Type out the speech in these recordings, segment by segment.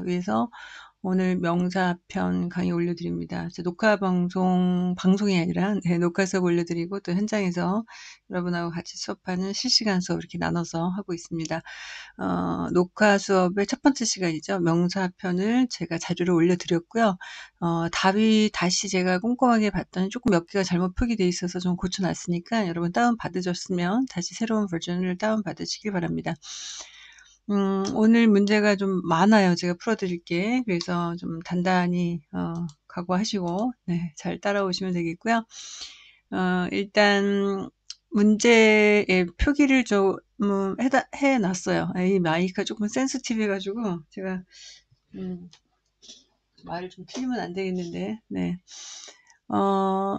그래서 오늘 명사편 강의 올려드립니다. 녹화 방송, 방송이 아니라 네, 녹화 수업 올려드리고 또 현장에서 여러분하고 같이 수업하는 실시간 수업 이렇게 나눠서 하고 있습니다. 어, 녹화 수업의 첫 번째 시간이죠. 명사편을 제가 자료를 올려드렸고요. 어, 답이 다시 제가 꼼꼼하게 봤더니 조금 몇 개가 잘못 표기돼 있어서 좀 고쳐놨으니까 여러분 다운받으셨으면 다시 새로운 버전을 다운받으시길 바랍니다. 음, 오늘 문제가 좀 많아요. 제가 풀어드릴 게. 그래서 좀 단단히, 어, 각오하시고, 네, 잘 따라오시면 되겠고요. 어, 일단, 문제의 표기를 좀해 음, 해놨어요. 이 마이크가 조금 센스티브해가지고, 제가, 음, 말을 좀 틀리면 안 되겠는데, 네. 어,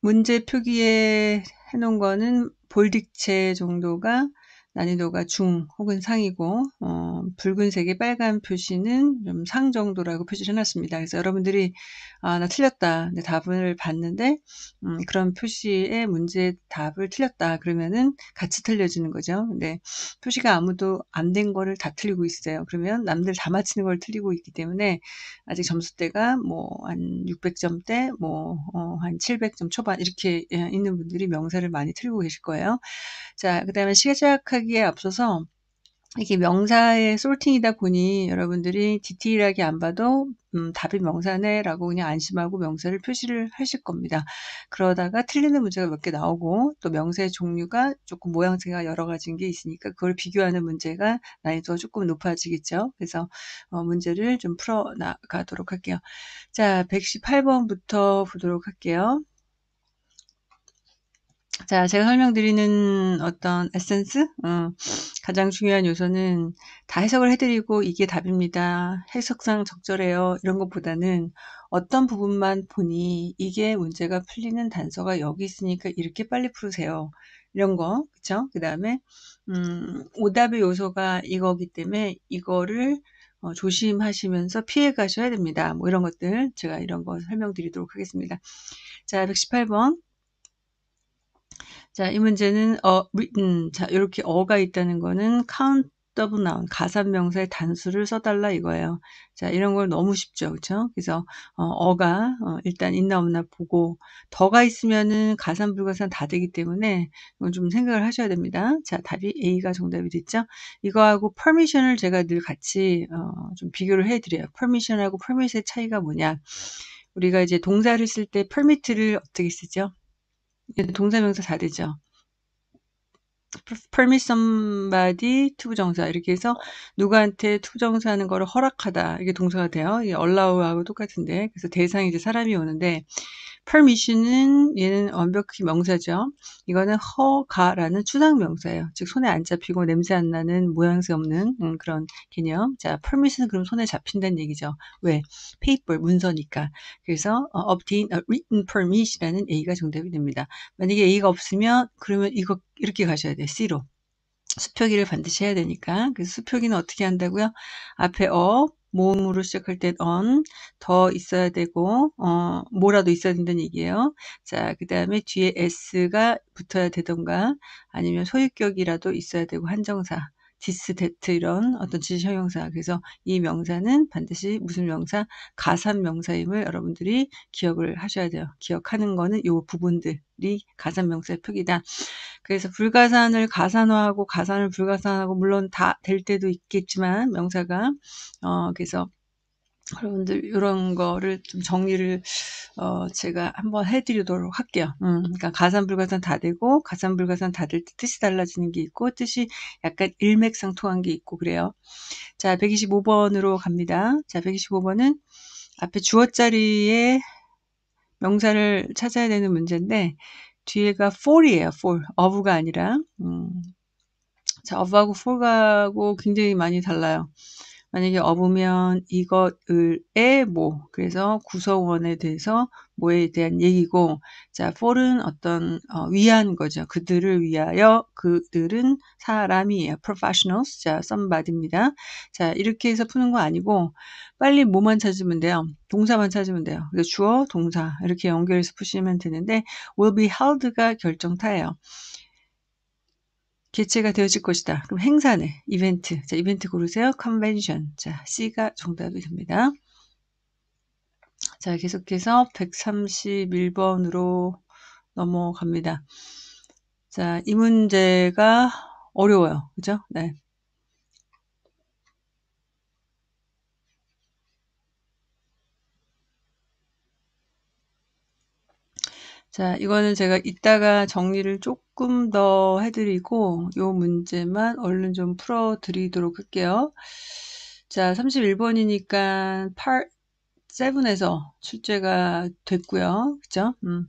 문제 표기에 해놓은 거는 볼딕체 정도가 난이도가 중 혹은 상이고 어, 붉은색의 빨간 표시는 좀 상 정도라고 표시를 해놨습니다. 그래서 여러분들이 아, 나 틀렸다. 근데 답을 봤는데 음, 그런 표시의 문제 답을 틀렸다. 그러면은 같이 틀려지는 거죠. 근데 표시가 아무도 안 된 거를 다 틀리고 있어요. 그러면 남들 다 맞히는 걸 틀리고 있기 때문에 아직 점수대가 뭐 한 600점대, 뭐한 어, 700점 초반 이렇게 예, 있는 분들이 명세를 많이 틀리고 계실 거예요. 자, 그다음에 시작하기 하기에 예, 앞서서 이게 명사의 솔팅이다 보니 여러분들이 디테일하게 안 봐도 음, 답이 명사네라고 그냥 안심하고 명사를 표시를 하실 겁니다. 그러다가 틀리는 문제가 몇 개 나오고 또 명사의 종류가 조금 모양새가 여러 가지인 게 있으니까 그걸 비교하는 문제가 난이도가 조금 높아지겠죠. 그래서 어, 문제를 좀 풀어 나가도록 할게요. 자, 118번부터 보도록 할게요. 자, 제가 설명드리는 어떤 에센스? 어, 가장 중요한 요소는 다 해석을 해드리고 이게 답입니다. 해석상 적절해요. 이런 것보다는 어떤 부분만 보니 이게 문제가 풀리는 단서가 여기 있으니까 이렇게 빨리 풀으세요. 이런 거, 그쵸? 그 다음에, 음, 오답의 요소가 이거기 때문에 이거를 어, 조심하시면서 피해 가셔야 됩니다. 뭐 이런 것들 제가 이런 거 설명드리도록 하겠습니다. 자, 118번. 자, 이 문제는 어, w 음, 자, 이렇게 어가 있다는 거는 count of noun, 가산명사의 단수를 써달라 이거예요. 자, 이런 걸 너무 쉽죠. 그렇죠? 그래서 어, 가 어, 일단 있나 없나 보고 더가 있으면은 가산 불가산 다 되기 때문에 이건 좀 생각을 하셔야 됩니다. 자, 답이 A가 정답이 됐죠? 이거하고 permission을 제가 늘 같이 어, 좀 비교를 해 드려요. permission하고 permit의 차이가 뭐냐? 우리가 이제 동사를 쓸 때 permit를 어떻게 쓰죠? 동사 명사 다 되죠. permit somebody 투부정사 이렇게 해서 누구한테 투부정사 하는 거를 허락하다 이게 동사가 돼요. 이게 allow하고 똑같은데 그래서 대상이 이제 사람이 오는데 permission은 얘는 완벽히 명사죠. 이거는 허가라는 추상 명사예요. 즉 손에 안 잡히고 냄새 안 나는 모양새 없는 음, 그런 개념. 자, permission은 그럼 손에 잡힌다는 얘기죠. 왜? paper 문서니까. 그래서 어, obtain a written permit이라는 A가 정답이 됩니다. 만약에 A가 없으면 그러면 이거 이렇게 가셔야 돼요. C로. 수표기를 반드시 해야 되니까. 그래서 수표기는 어떻게 한다고요? 앞에 어 모음으로 시작할 때 on 더 있어야 되고 어 뭐라도 있어야 된다는 얘기예요. 자, 그 다음에 뒤에 s가 붙어야 되던가 아니면 소유격이라도 있어야 되고 한정사 디스, 데트 이런 어떤 지시 형용사. 그래서 이 명사는 반드시 무슨 명사? 가산 명사임을 여러분들이 기억을 하셔야 돼요. 기억하는 거는 요 부분들이 가산 명사의 표기다. 그래서 불가산을 가산화하고 가산을 불가산하고 물론 다 될 때도 있겠지만 명사가 어 그래서 여러분들 이런 거를 좀 정리를 어 제가 한번 해드리도록 할게요. 음, 그러니까 가산불가산 다 되고 가산불가산 다 될 때 뜻이 달라지는 게 있고 뜻이 약간 일맥상통한 게 있고 그래요. 자 125번으로 갑니다. 자 125번은 앞에 주어자리에 명사를 찾아야 되는 문제인데 뒤에가 for이에요. for of가 아니라 음. 자 of하고 for하고 굉장히 많이 달라요. 만약에 업으면 이것을의 뭐 그래서 구성원에 대해서 뭐에 대한 얘기고 자 for은 어떤 어, 위한 거죠 그들을 위하여 그들은 사람이에요 professionals 자 somebody입니다 자 이렇게 해서 푸는 거 아니고 빨리 뭐만 찾으면 돼요 동사만 찾으면 돼요 그래서 주어 동사 이렇게 연결해서 푸시면 되는데 will be held가 결정타예요 개최가 되어질 것이다. 그럼 행사네. 이벤트. 자, 이벤트 고르세요. 컨벤션. 자, C가 정답이 됩니다. 자, 계속해서 131번으로 넘어갑니다. 자, 이 문제가 어려워요. 그죠? 네. 자, 이거는 제가 이따가 정리를 조금 더 해드리고 요 문제만 얼른 좀 풀어드리도록 할게요. 자, 31번이니까 8, 7에서 출제가 됐고요. 그죠? 음.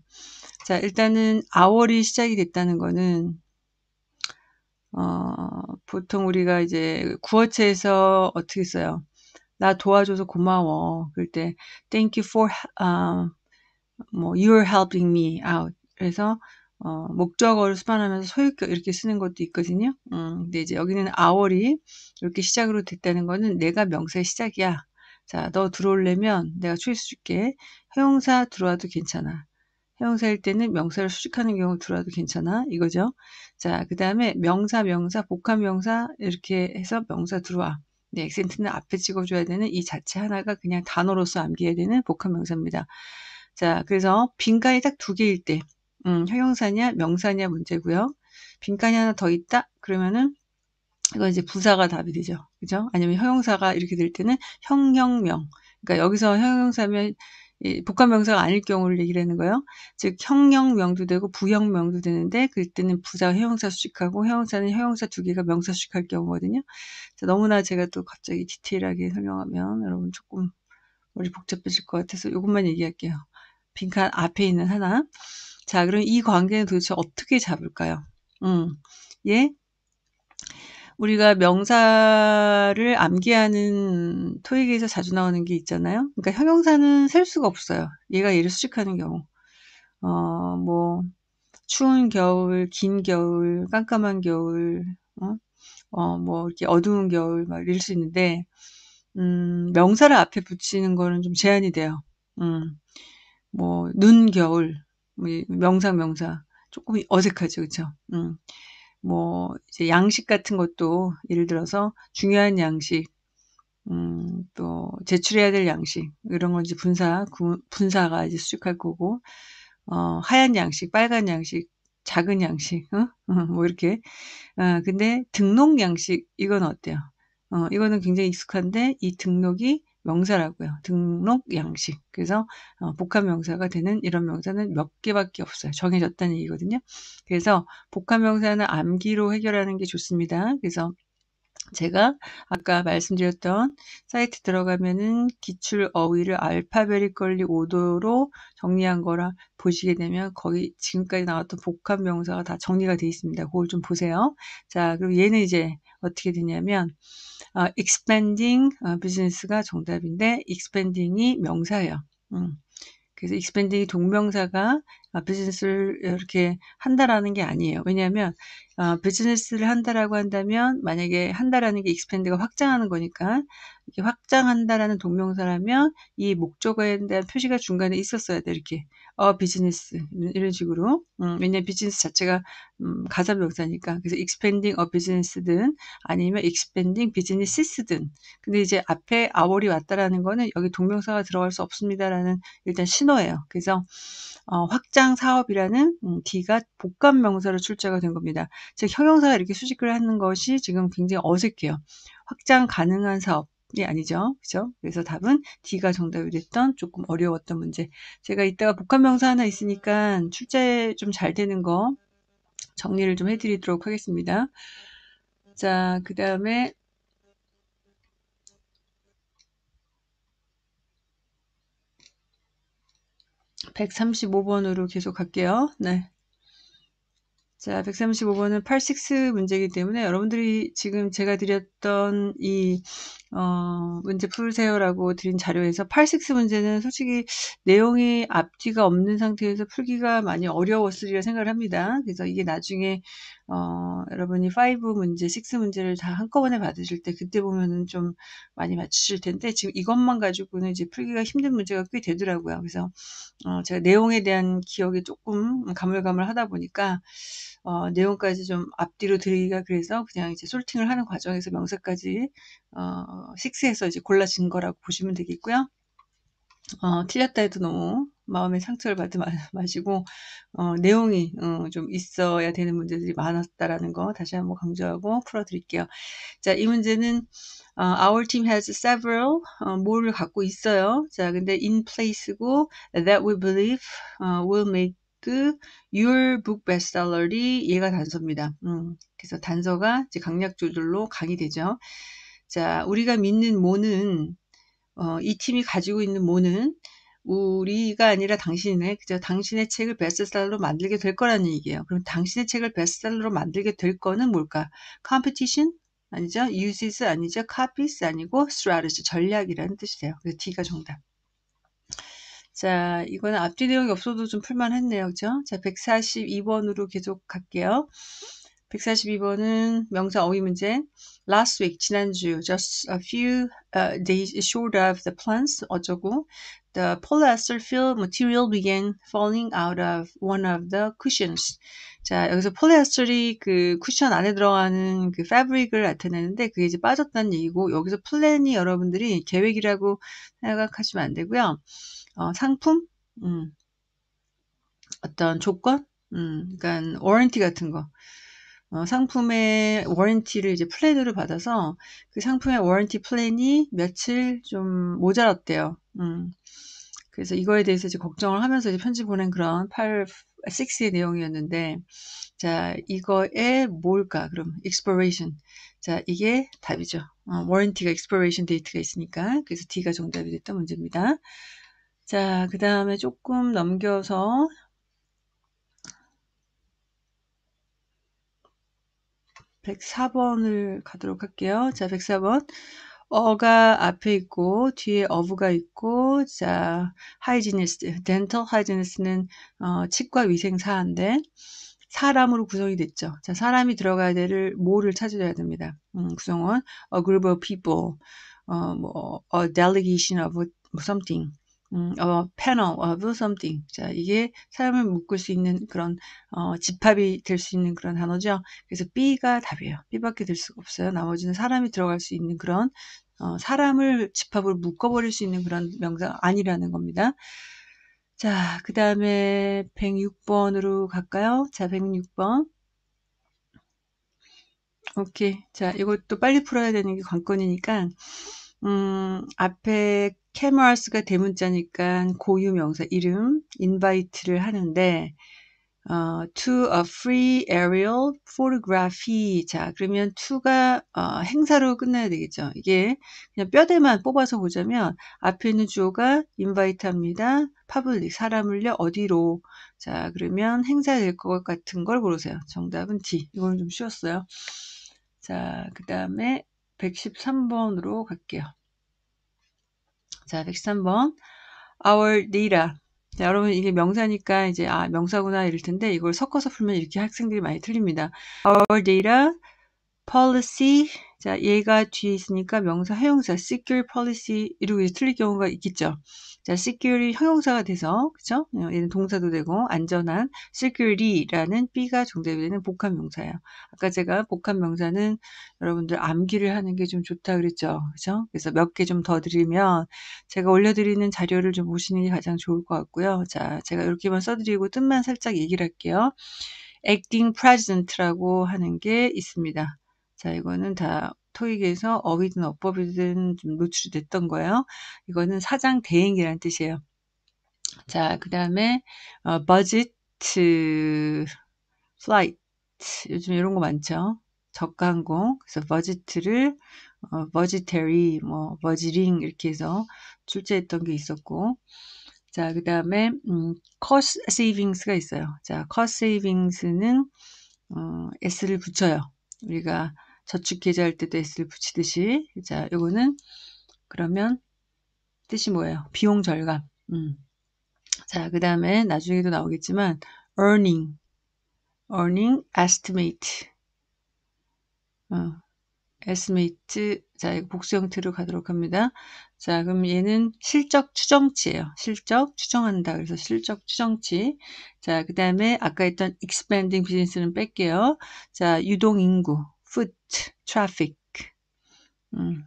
자, 일단은 아월이 시작이 됐다는 거는 어, 보통 우리가 이제 구어체에서 어떻게 써요? 나 도와줘서 고마워. 그럴 때 thank you for um, 뭐 you're helping me out. 그래서 어, 목적어를 수반하면서 소유격 이렇게 쓰는 것도 있거든요. 음, 근데 이제 여기는 hour이 이렇게 시작으로 됐다는 거는 내가 명사의 시작이야. 자, 너 들어오려면 내가 초이스 줄게. 형용사 들어와도 괜찮아. 형용사일 때는 명사를 수식하는 경우 들어와도 괜찮아. 이거죠. 자, 그 다음에 명사, 명사, 복합 명사 이렇게 해서 명사 들어와. 네, 액센트는 앞에 찍어줘야 되는 이 자체 하나가 그냥 단어로서 암기해야 되는 복합 명사입니다. 자, 그래서 빈칸이 딱 두 개일 때, 음, 형용사냐, 명사냐 문제고요. 빈칸이 하나 더 있다? 그러면은, 이건 이제 부사가 답이 되죠. 그죠? 아니면 형용사가 이렇게 될 때는 형형명 그러니까 여기서 형용사면 복합명사가 아닐 경우를 얘기를 하는 거예요. 즉형형명도 되고 부형명도 되는데 그때는 부사 형용사 수식하고 형용사는 형용사 두 개가 명사 수식할 경우거든요. 자, 너무나 제가 또 갑자기 디테일하게 설명하면 여러분 조금 머리 복잡해질 것 같아서 이것만 얘기할게요. 빈칸 앞에 있는 하나. 자, 그럼 이 관계는 도대체 어떻게 잡을까요? 음, 예? 우리가 명사를 암기하는 토익에서 자주 나오는 게 있잖아요. 그러니까 형용사는 셀 수가 없어요. 얘가 얘를 수식하는 경우. 어, 뭐, 추운 겨울, 긴 겨울, 깜깜한 겨울, 어, 어 뭐, 이렇게 어두운 겨울, 막 이럴 수 있는데, 음, 명사를 앞에 붙이는 거는 좀 제한이 돼요. 음, 뭐, 눈, 겨울, 뭐, 명사, 명사. 조금 어색하죠. 그쵸? 음. 뭐, 이제 양식 같은 것도 예를 들어서 중요한 양식, 음, 또 제출해야 될 양식, 이런 건 이제 분사, 분사가 이제 수식할 거고, 어, 하얀 양식, 빨간 양식, 작은 양식, 어? 뭐 이렇게. 아, 근데 등록 양식, 이건 어때요? 어, 이거는 굉장히 익숙한데, 이 등록이 명사라고요. 등록 양식. 그래서 어, 복합 명사가 되는 이런 명사는 몇 개밖에 없어요. 정해졌다는 얘기거든요. 그래서 복합 명사는 암기로 해결하는 게 좋습니다. 그래서 제가 아까 말씀드렸던 사이트 들어가면은 기출 어휘를 알파베리컬리 5도로 정리한 거라 보시게 되면 거기 지금까지 나왔던 복합 명사가 다 정리가 되어 있습니다. 그걸 좀 보세요. 자, 그럼 얘는 이제 어떻게 되냐면 어, expanding 어, business가 정답인데 expanding이 명사예요. 음. 그래서 expanding이 동명사가 비즈니스를 아, 이렇게 한다라는 게 아니에요. 왜냐하면 비즈니스를 어, 한다라고 한다면 만약에 한다라는 게 익스펜드가 확장하는 거니까 이게 확장한다라는 동명사라면 이목적에 대한 표시가 중간에 있었어야 돼 이렇게 어 비즈니스 이런 식으로 음, 왜냐면 비즈니스 자체가 음, 가사 명사니까 그래서 익스 p 딩 n d i n g 든 아니면 익스 p 딩비즈니 n g 든 근데 이제 앞에 아월이 왔다라는 거는 여기 동명사가 들어갈 수 없습니다라는 일단 신호예요. 그래서 어, 확장 확장 사업이라는 음, D가 복합 명사로 출제가 된 겁니다. 즉 형용사가 이렇게 수식을 하는 것이 지금 굉장히 어색해요. 확장 가능한 사업. 이 아니죠. 그죠? 그래서 답은 D가 정답이 됐던 조금 어려웠던 문제. 제가 이따가 복합명사 하나 있으니까 출제 좀 잘 되는 거 정리를 좀 해드리도록 하겠습니다. 자, 그 다음에 135번으로 계속 갈게요. 네. 자, 135번은 86 문제이기 때문에 여러분들이 지금 제가 드렸던 이 어, 문제 풀세요라고 드린 자료에서 86 문제는 솔직히 내용이 앞뒤가 없는 상태에서 풀기가 많이 어려웠으리라 생각을 합니다. 그래서 이게 나중에 어, 여러분이 5 문제, 6 문제를 다 한꺼번에 받으실 때 그때 보면은 좀 많이 맞추실 텐데 지금 이것만 가지고는 이제 풀기가 힘든 문제가 꽤 되더라고요. 그래서 어, 제가 내용에 대한 기억이 조금 가물가물하다 보니까 어, 내용까지 좀 앞뒤로 드리기가 그래서 그냥 이제 솔팅을 하는 과정에서 명세까지 어, 식스에서 이제 골라진 거라고 보시면 되겠고요. 어, 틀렸다 해도 너무 마음의 상처를 받지 마, 시고 어, 내용이 어, 좀 있어야 되는 문제들이 많았다라는 거 다시 한번 강조하고 풀어드릴게요. 자, 이 문제는 u 어, our team has several 어, 뭐를 갖고 있어요. 자, 근데 in place고 that we believe u 어, will make 그 your book bestseller이 얘가 단서입니다. 음, 그래서 단서가 이제 강약 조절로 강이 되죠. 자, 우리가 믿는 모는 어, 이 팀이 가지고 있는 모는 우리가 아니라 당신의 그죠 당신의 책을 베스트셀러로 만들게 될 거라는 얘기예요. 그럼 당신의 책을 베스트셀러로 만들게 될 거는 뭘까? 컴피티션 아니죠? uses 아니죠? copies 아니고 strategy 전략이라는 뜻이에요. 그래서 D가 정답. 자, 이거는 앞뒤 내용이 없어도 좀 풀만했네요. 그죠? 자, 142번으로 계속 갈게요. 142번은 명사 어휘 문제. Last week, 지난주, just a few uh, days short of the plants, 어쩌고. The polyester film material began falling out of one of the cushions. 자, 여기서 p o l 폴리에스터리 그 쿠션 안에 들어가는 그 패브릭을 나타내는데 그게 이제 빠졌다는 얘기고 여기서 플랜이 여러분들이 계획이라고 생각하시면 안 되고요. 어, 상품, 음, 어떤 조건, 음, 그러니까 워런티 같은 거. 어, 상품의 워런티를 이제 플랜으로 받아서 그 상품의 워런티 플랜이 며칠 좀 모자랐대요. 음. 그래서 이거에 대해서 이제 걱정을 하면서 이제 편지 보낸 그런 8, 6의 내용이었는데, 자, 이거에 뭘까? 그럼, expiration. 자, 이게 답이죠. 어, warranty가 expiration date가 있으니까, 그래서 D가 정답이 됐던 문제입니다. 자, 그 다음에 조금 넘겨서, 104번을 가도록 할게요. 자, 104번. 어가 앞에 있고 뒤에 어부가 있고 자, 하이지니스트, 덴털 하이지니스트는 어, 치과 위생사인데 사람으로 구성이 됐죠. 자, 사람이 들어가야 될 뭐를 찾아줘야 됩니다. 음, 구성원, a group of people, 어, 뭐, a delegation of something. 음, 어, panel, 어, d something. 자, 이게 사람을 묶을 수 있는 그런 어, 집합이 될 수 있는 그런 단어죠. 그래서 B가 답이에요. B밖에 될 수가 없어요. 나머지는 사람이 들어갈 수 있는 그런 어, 사람을 집합으로 묶어버릴 수 있는 그런 명사 아니라는 겁니다. 자, 그 다음에 106번으로 갈까요? 자, 106번. 오케이. 자, 이것도 빨리 풀어야 되는 게 관건이니까, 음, 앞에 캐머스가 대문자니까 고유 명사 이름 인바이트를 하는데 어, to a free aerial photography. 자, 그러면 to가 어, 행사로 끝나야 되겠죠. 이게 그냥 뼈대만 뽑아서 보자면 앞에 있는 주어가 invite합니다. public 사람을요 어디로? 자, 그러면 행사될 것 같은 걸 고르세요. 정답은 D. 이거좀 쉬웠어요. 자, 그 다음에 113번으로 갈게요. 자, 113번. Our Nira. 자, 여러분 이게 명사니까 이제 아, 명사구나 이럴 텐데 이걸 섞어서 풀면 이렇게 학생들이 많이 틀립니다. Our data policy 자, 얘가 뒤에 있으니까 명사, 형용사, secure policy 이러고 틀릴 경우가 있겠죠. 자, secure이 형용사가 돼서, 그쵸? 어, 얘는 동사도 되고, 안전한 security라는 B가 정답되는 복합 명사예요. 아까 제가 복합 명사는 여러분들 암기를 하는 게 좀 좋다 그랬죠. 그죠? 그래서 몇 개 좀 더 드리면, 제가 올려드리는 자료를 좀 보시는 게 가장 좋을 것 같고요. 자, 제가 이렇게만 써드리고 뜻만 살짝 얘기를 할게요. acting p r e s e n t 라고 하는 게 있습니다. 자, 이거는 다 토익에서 어휘든 어법이든 좀 노출이 됐던 거예요. 이거는 사장 대행이라는 뜻이에요. 자, 그 다음에 어, 버지트 플라이트 요즘 이런 거 많죠. 저가 항공 그래서 버지트를 어, 버지테리 뭐 버지링 이렇게 해서 출제했던 게 있었고 자그 다음에 음, cost savings가 있어요. 자 cost savings는 어, s를 붙여요. 우리가 저축계좌 할 때도 S를 붙이듯이 자 요거는 그러면 뜻이 뭐예요? 비용 절감 음. 자그 다음에 나중에도 나오겠지만 earning earning estimate 어, estimate 자 이거 복수 형태로 가도록 합니다 자 그럼 얘는 실적 추정치예요 실적 추정한다 그래서 실적 추정치 자 그 다음에 아까 했던 expanding business는 뺄게요 자 유동인구 traffic. 음.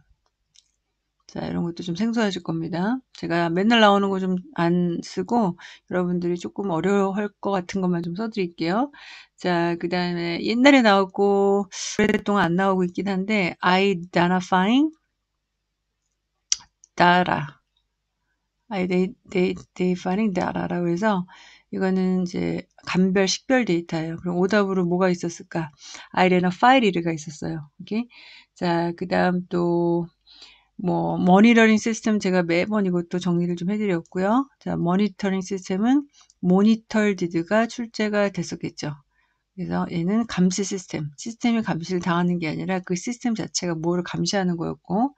자, 이런 것도 좀 생소하실 겁니다. 제가 맨날 나오는 거 좀 안 쓰고 여러분들이 조금 어려워할 것 같은 것만 좀 써드릴게요. 자, 그 다음에 옛날에 나왔고 오랫동안 안 나오고 있긴 한데 identifying data, identifying d a 라고 해서 이거는 이제 감별 식별 데이터예요. 그럼 오답으로 뭐가 있었을까? 아이레나 파이리르가 있었어요. 오케이. 자, 그다음 또뭐 머니터링 시스템 제가 매번 이것도 정리를 좀 해드렸고요. 자, 머니터링 시스템은 모니터디드가 출제가 됐었겠죠. 그래서 얘는 감시 시스템, 시스템이 감시를 당하는 게 아니라 그 시스템 자체가 뭐를 감시하는 거였고,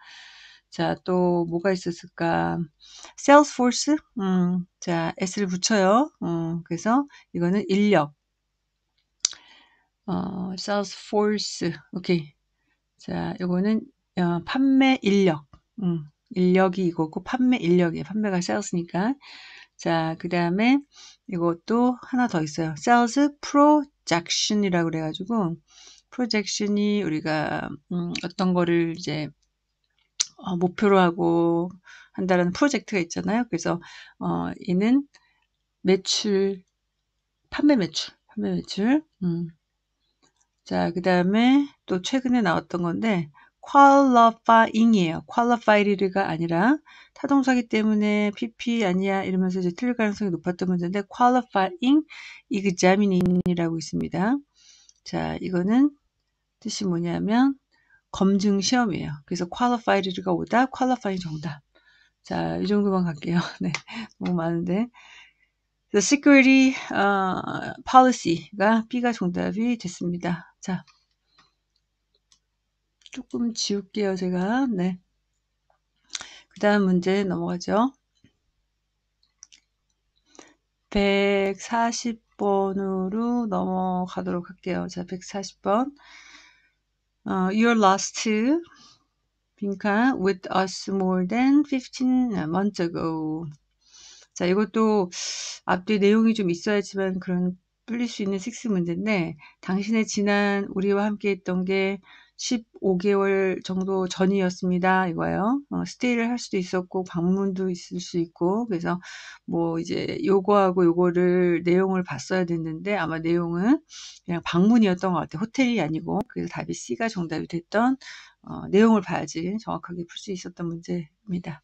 자, 또 뭐가 있었을까? Salesforce. 음, 자, s를 붙여요. 음, 그래서 이거는 인력. 어, Salesforce. 오케이. 자, 이거는 어, 판매 인력. 음, 인력이 이거고 판매 인력이에요. 판매가 sales니까. 자, 그다음에 이것도 하나 더 있어요. Sales projection이라고 그래 가지고 p r o j e c t i o n 이 우리가 음, 어떤 거를 이제 어, 목표로 하고 한다는 프로젝트가 있잖아요. 그래서 어, 얘는 매출, 판매 매출, 판매 매출. 음. 자, 그 다음에 또 최근에 나왔던 건데 qualifying이에요. qualified가 아니라 타동사기 때문에 PP 아니야 이러면서 이제 틀릴 가능성이 높았던 문제인데 qualifying examining이라고 있습니다. 자, 이거는 뜻이 뭐냐면 검증 시험이에요. 그래서 qualified가 오다, qualifying 정답. 자, 이 정도만 갈게요. 네, 너무 많은데. The security uh, policy가 B가 정답이 됐습니다. 자, 조금 지울게요, 제가. 네. 그 다음 문제 넘어가죠. 140번으로 넘어가도록 할게요. 자, 140번. 어, your last 빈칸 with us more than 15 months ago. 자, 이것도 앞뒤 내용이 좀 있어야지만 그런 풀릴 수 있는 식스 문제인데 당신의 지난 우리와 함께 했던 게 15개월 정도 전이었습니다. 이거요 어, 스테이를 할 수도 있었고 방문도 있을 수 있고 그래서 뭐 이제 요거하고 요거를 내용을 봤어야 됐는데 아마 내용은 그냥 방문이었던 것 같아요. 호텔이 아니고 그래서 답이 C가 정답이 됐던 어, 내용을 봐야지 정확하게 풀 수 있었던 문제입니다.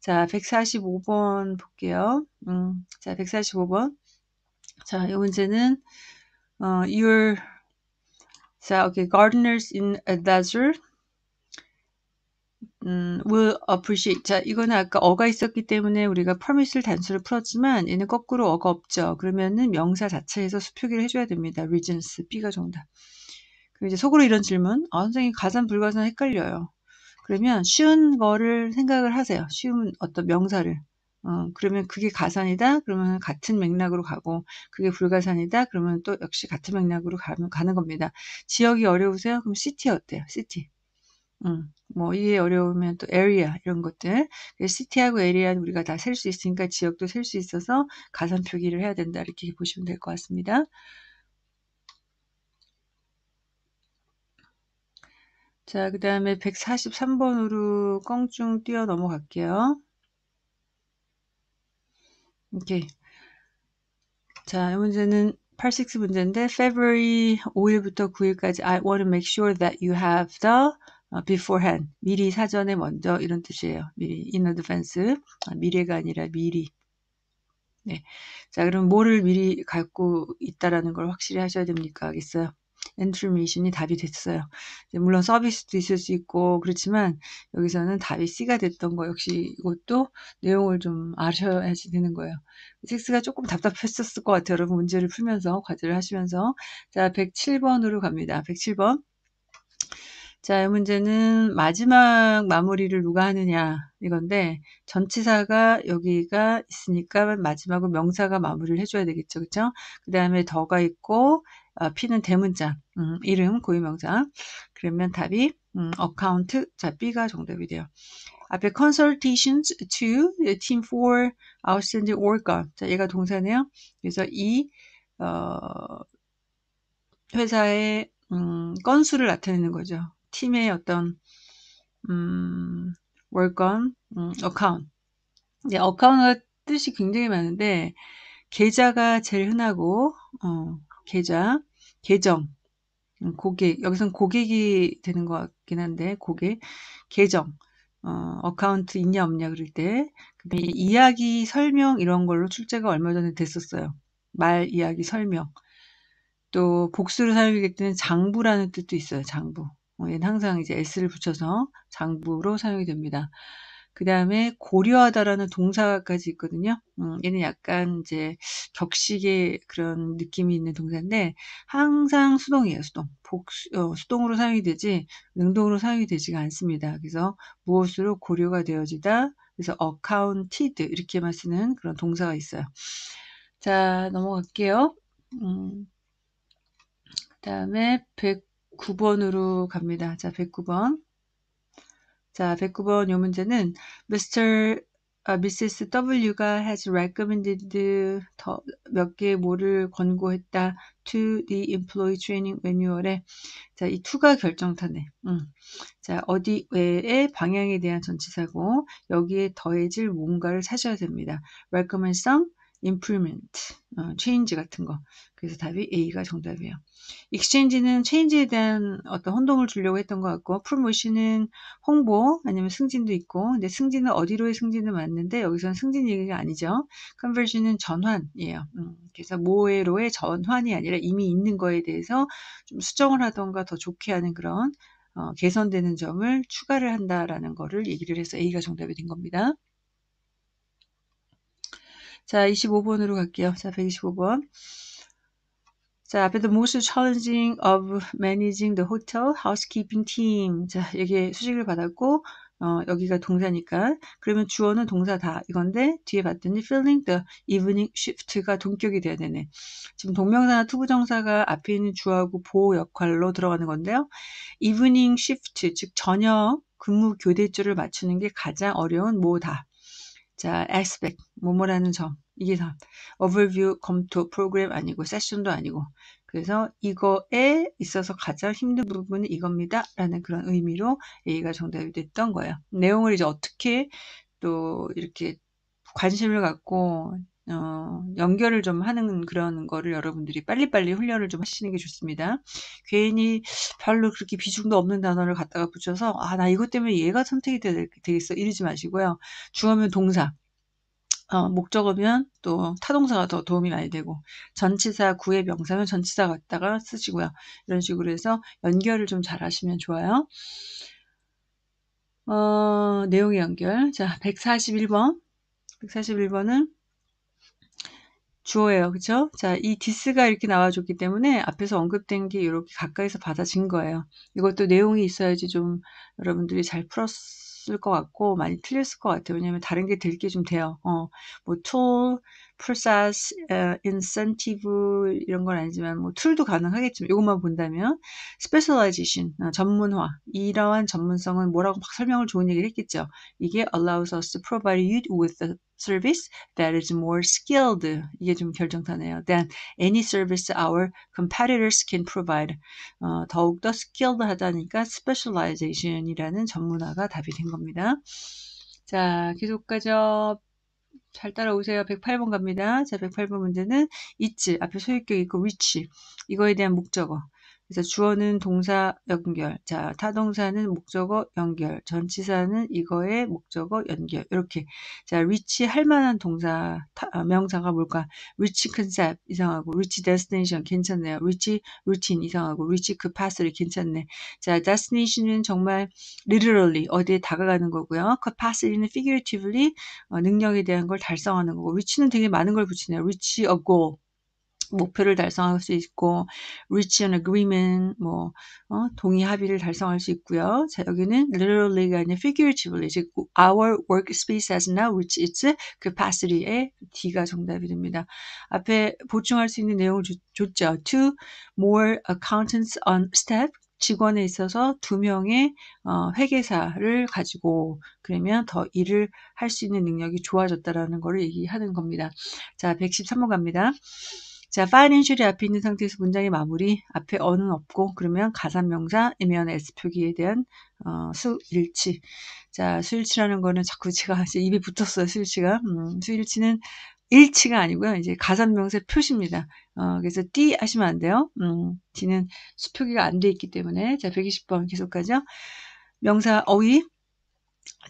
자, 145번 볼게요. 음, 자, 145번. 자, 이 문제는 어, your 자, okay, gardeners in a desert 음, will appreciate. 자, 이거는 아까 어가 있었기 때문에 우리가 permit을 단수를 풀었지만 얘는 거꾸로 어가 없죠. 그러면은 명사 자체에서 수표기를 해줘야 됩니다. reasons, B가 정답. 그리고 이제 속으로 이런 질문. 아, 선생님 가산 불가산 헷갈려요. 그러면 쉬운 거를 생각을 하세요. 쉬운 어떤 명사를. 어, 그러면 그게 가산이다? 그러면 같은 맥락으로 가고, 그게 불가산이다? 그러면 또 역시 같은 맥락으로 가면 가는 겁니다. 지역이 어려우세요? 그럼 시티 어때요? 시티. 음, 뭐, 이게 어려우면 또 에리아, 이런 것들. 시티하고 에리아는 우리가 다 셀 수 있으니까 지역도 셀 수 있어서 가산 표기를 해야 된다. 이렇게 보시면 될 것 같습니다. 자, 그 다음에 143번으로 껑충 뛰어 넘어갈게요. 오케이. 자, 이 문제는 86 문제인데 February 5일부터 9일까지 I want to make sure that you have the 어, beforehand. 미리 사전에 먼저 이런 뜻이에요. 미리 in advance. 아, 미래가 아니라 미리. 네. 자, 그럼 뭐를 미리 갖고 있다라는 걸 확실히 하셔야 됩니까? 알겠어요? 엔트리메이션이 답이 됐어요. 물론 서비스도 있을 수 있고 그렇지만 여기서는 답이 C가 됐던 거 역시 이것도 내용을 좀 아셔야지 되는 거예요. 스가 조금 답답했었을 것 같아요. 여러분 문제를 풀면서 과제를 하시면서 자 107번으로 갑니다. 107번 자, 이 문제는 마지막 마무리를 누가 하느냐 이건데 전치사가 여기가 있으니까 마지막으로 명사가 마무리를 해줘야 되겠죠, 그렇죠? 그 다음에 더가 있고 어, P는 대문자, 음, 이름 고유명사. 그러면 답이 음, account, 자 B가 정답이 돼요. 앞에 consultations to team for outstanding w o r k 자 얘가 동사네요. 그래서 이 어, 회사의 음, 건수를 나타내는 거죠. 팀의 어떤 음, 월건, 음, 어카운트. 네, 어카운트가 뜻이 굉장히 많은데 계좌가 제일 흔하고 어, 계좌, 계정, 음, 고객, 여기선 고객이 되는 것 같긴 한데, 고객, 계정, 어, 카운트 있냐 없냐 그럴 때, 그다음에 이야기 설명 이런 걸로 출제가 얼마 전에 됐었어요. 말, 이야기, 설명. 또 복수를 사용할 때는 장부라는 뜻도 있어요. 장부. 어, 얘는 항상 이제 s를 붙여서 장부로 사용이 됩니다. 그 다음에 고려하다라는 동사까지 있거든요. 음, 얘는 약간 이제 격식의 그런 느낌이 있는 동사인데 항상 수동이에요. 수동. 복, 어, 수동으로 사용이 되지 능동으로 사용이 되지가 않습니다. 그래서 무엇으로 고려가 되어지다. 그래서 accounted 이렇게만 쓰는 그런 동사가 있어요. 자 넘어갈게요. 음, 그 다음에 109번으로 갑니다. 자 109번. 자, 109번 요 문제는 Mr. Uh, Mrs. W가 has recommended 더 몇 개의 뭐를 권고했다 to the employee training manual에 자, 이 to가 결정타네. 음. 자, 어디 외의 방향에 대한 전치사고 여기에 더해질 뭔가를 찾아야 됩니다. recommend some improvement, 어, change 같은 거. 그래서 답이 A가 정답이에요. exchange는 change에 대한 어떤 혼동을 주려고 했던 것 같고, promotion은 홍보, 아니면 승진도 있고, 근데 승진은 어디로의 승진은 맞는데, 여기서는 승진 얘기가 아니죠. conversion은 전환이에요. 음, 그래서 모해로의 전환이 아니라 이미 있는 거에 대해서 좀 수정을 하던가 더 좋게 하는 그런 어, 개선되는 점을 추가를 한다라는 거를 얘기를 해서 A가 정답이 된 겁니다. 자, 25번으로 갈게요. 자, 125번. 자, 앞에도 most challenging of managing the hotel housekeeping team. 자, 여기에 수식을 받았고, 어, 여기가 동사니까. 그러면 주어는 동사 다 이건데, 뒤에 봤더니 filling the evening shift가 동격이 돼야 되네. 지금 동명사나 투부정사가 앞에 있는 주어하고 보호 역할로 들어가는 건데요. evening shift, 즉 저녁 근무 교대주를 맞추는 게 가장 어려운 뭐다. 자, aspect, 뭐뭐라는 점. 이게 다 overview 검토 프로그램 아니고 세션도 아니고 그래서 이거에 있어서 가장 힘든 부분은 이겁니다 라는 그런 의미로 A가 정답이 됐던 거예요 내용을 이제 어떻게 또 이렇게 관심을 갖고 어, 연결을 좀 하는 그런 거를 여러분들이 빨리빨리 훈련을 좀 하시는 게 좋습니다. 괜히 별로 그렇게 비중도 없는 단어를 갖다가 붙여서 아 나 이것 때문에 얘가 선택이 되, 되겠어 이러지 마시고요. 주어면 동사 어, 목적어면 또 타동사가 더 도움이 많이 되고 전치사 구의 명사면 전치사 갖다가 쓰시고요. 이런 식으로 해서 연결을 좀 잘 하시면 좋아요. 어, 내용의 연결. 자, 141번. 141번은 주어예요. 그쵸? 자, 이 디스가 이렇게 나와줬기 때문에 앞에서 언급된 게 이렇게 가까이서 받아진 거예요. 이것도 내용이 있어야지 좀 여러분들이 잘 풀었을 것 같고 많이 틀렸을 것 같아요. 왜냐면 다른 게 들게 좀 돼요. 어, 뭐 tool, 풀사 어, 인센티브 이런 건 아니지만 뭐 툴도 가능하겠지만 이것만 본다면 specialization 어, 전문화 이러한 전문성은 뭐라고 막 설명을 좋은 얘기를 했겠죠. 이게 allows us to provide you with the service that is more skilled 이게 좀 결정타네요. than any service our competitors can provide 어, 더욱더 skilled 하다니까 specialization이라는 전문화가 답이 된 겁니다. 자 계속 가죠. 잘 따라오세요. 108번 갑니다. 자, 108번 문제는 있지 앞에 소유격 있고 위치 이거에 대한 목적어. 그래서 주어는 동사 연결, 자 타동사는 목적어 연결, 전치사는 이거의 목적어 연결 이렇게 자 reach 할 만한 동사 타, 아, 명사가 뭘까? reach concept 이상하고 reach destination 괜찮네요. reach routine 이상하고 reach capacity 괜찮네. 자 destination은 정말 literally 어디에 다가가는 거고요. capacity는 figuratively 어, 능력에 대한 걸 달성하는 거고 reach는 되게 많은 걸 붙이네요. reach a goal 목표를 달성할 수 있고 reach an agreement 뭐 어, 동의 합의를 달성할 수 있고요. 자 여기는 literally가 아니라 figuratively 즉 our workspace has now reached its capacity에 D가 정답이 됩니다. 앞에 보충할 수 있는 내용을 주, 줬죠. Two more accountants on staff 직원에 있어서 두 명의 어, 회계사를 가지고 그러면 더 일을 할 수 있는 능력이 좋아졌다라는 것을 얘기하는 겁니다. 자, 1 1 3호 갑니다. 자, 파이낸셜이 앞에 있는 상태에서 문장의 마무리, 앞에 어는 없고, 그러면 가산명사, 애매한 S표기에 대한 어, 수일치. 자, 수일치라는 거는 자꾸 제가 이제 입에 붙었어요, 수일치가. 음, 수일치는 일치가 아니고요. 이제 가산명사 표시입니다. 어, 그래서 띠 하시면 안 돼요. 음, 띠는 수표기가 안 돼 있기 때문에. 자, 120번 계속 가죠. 명사 어휘.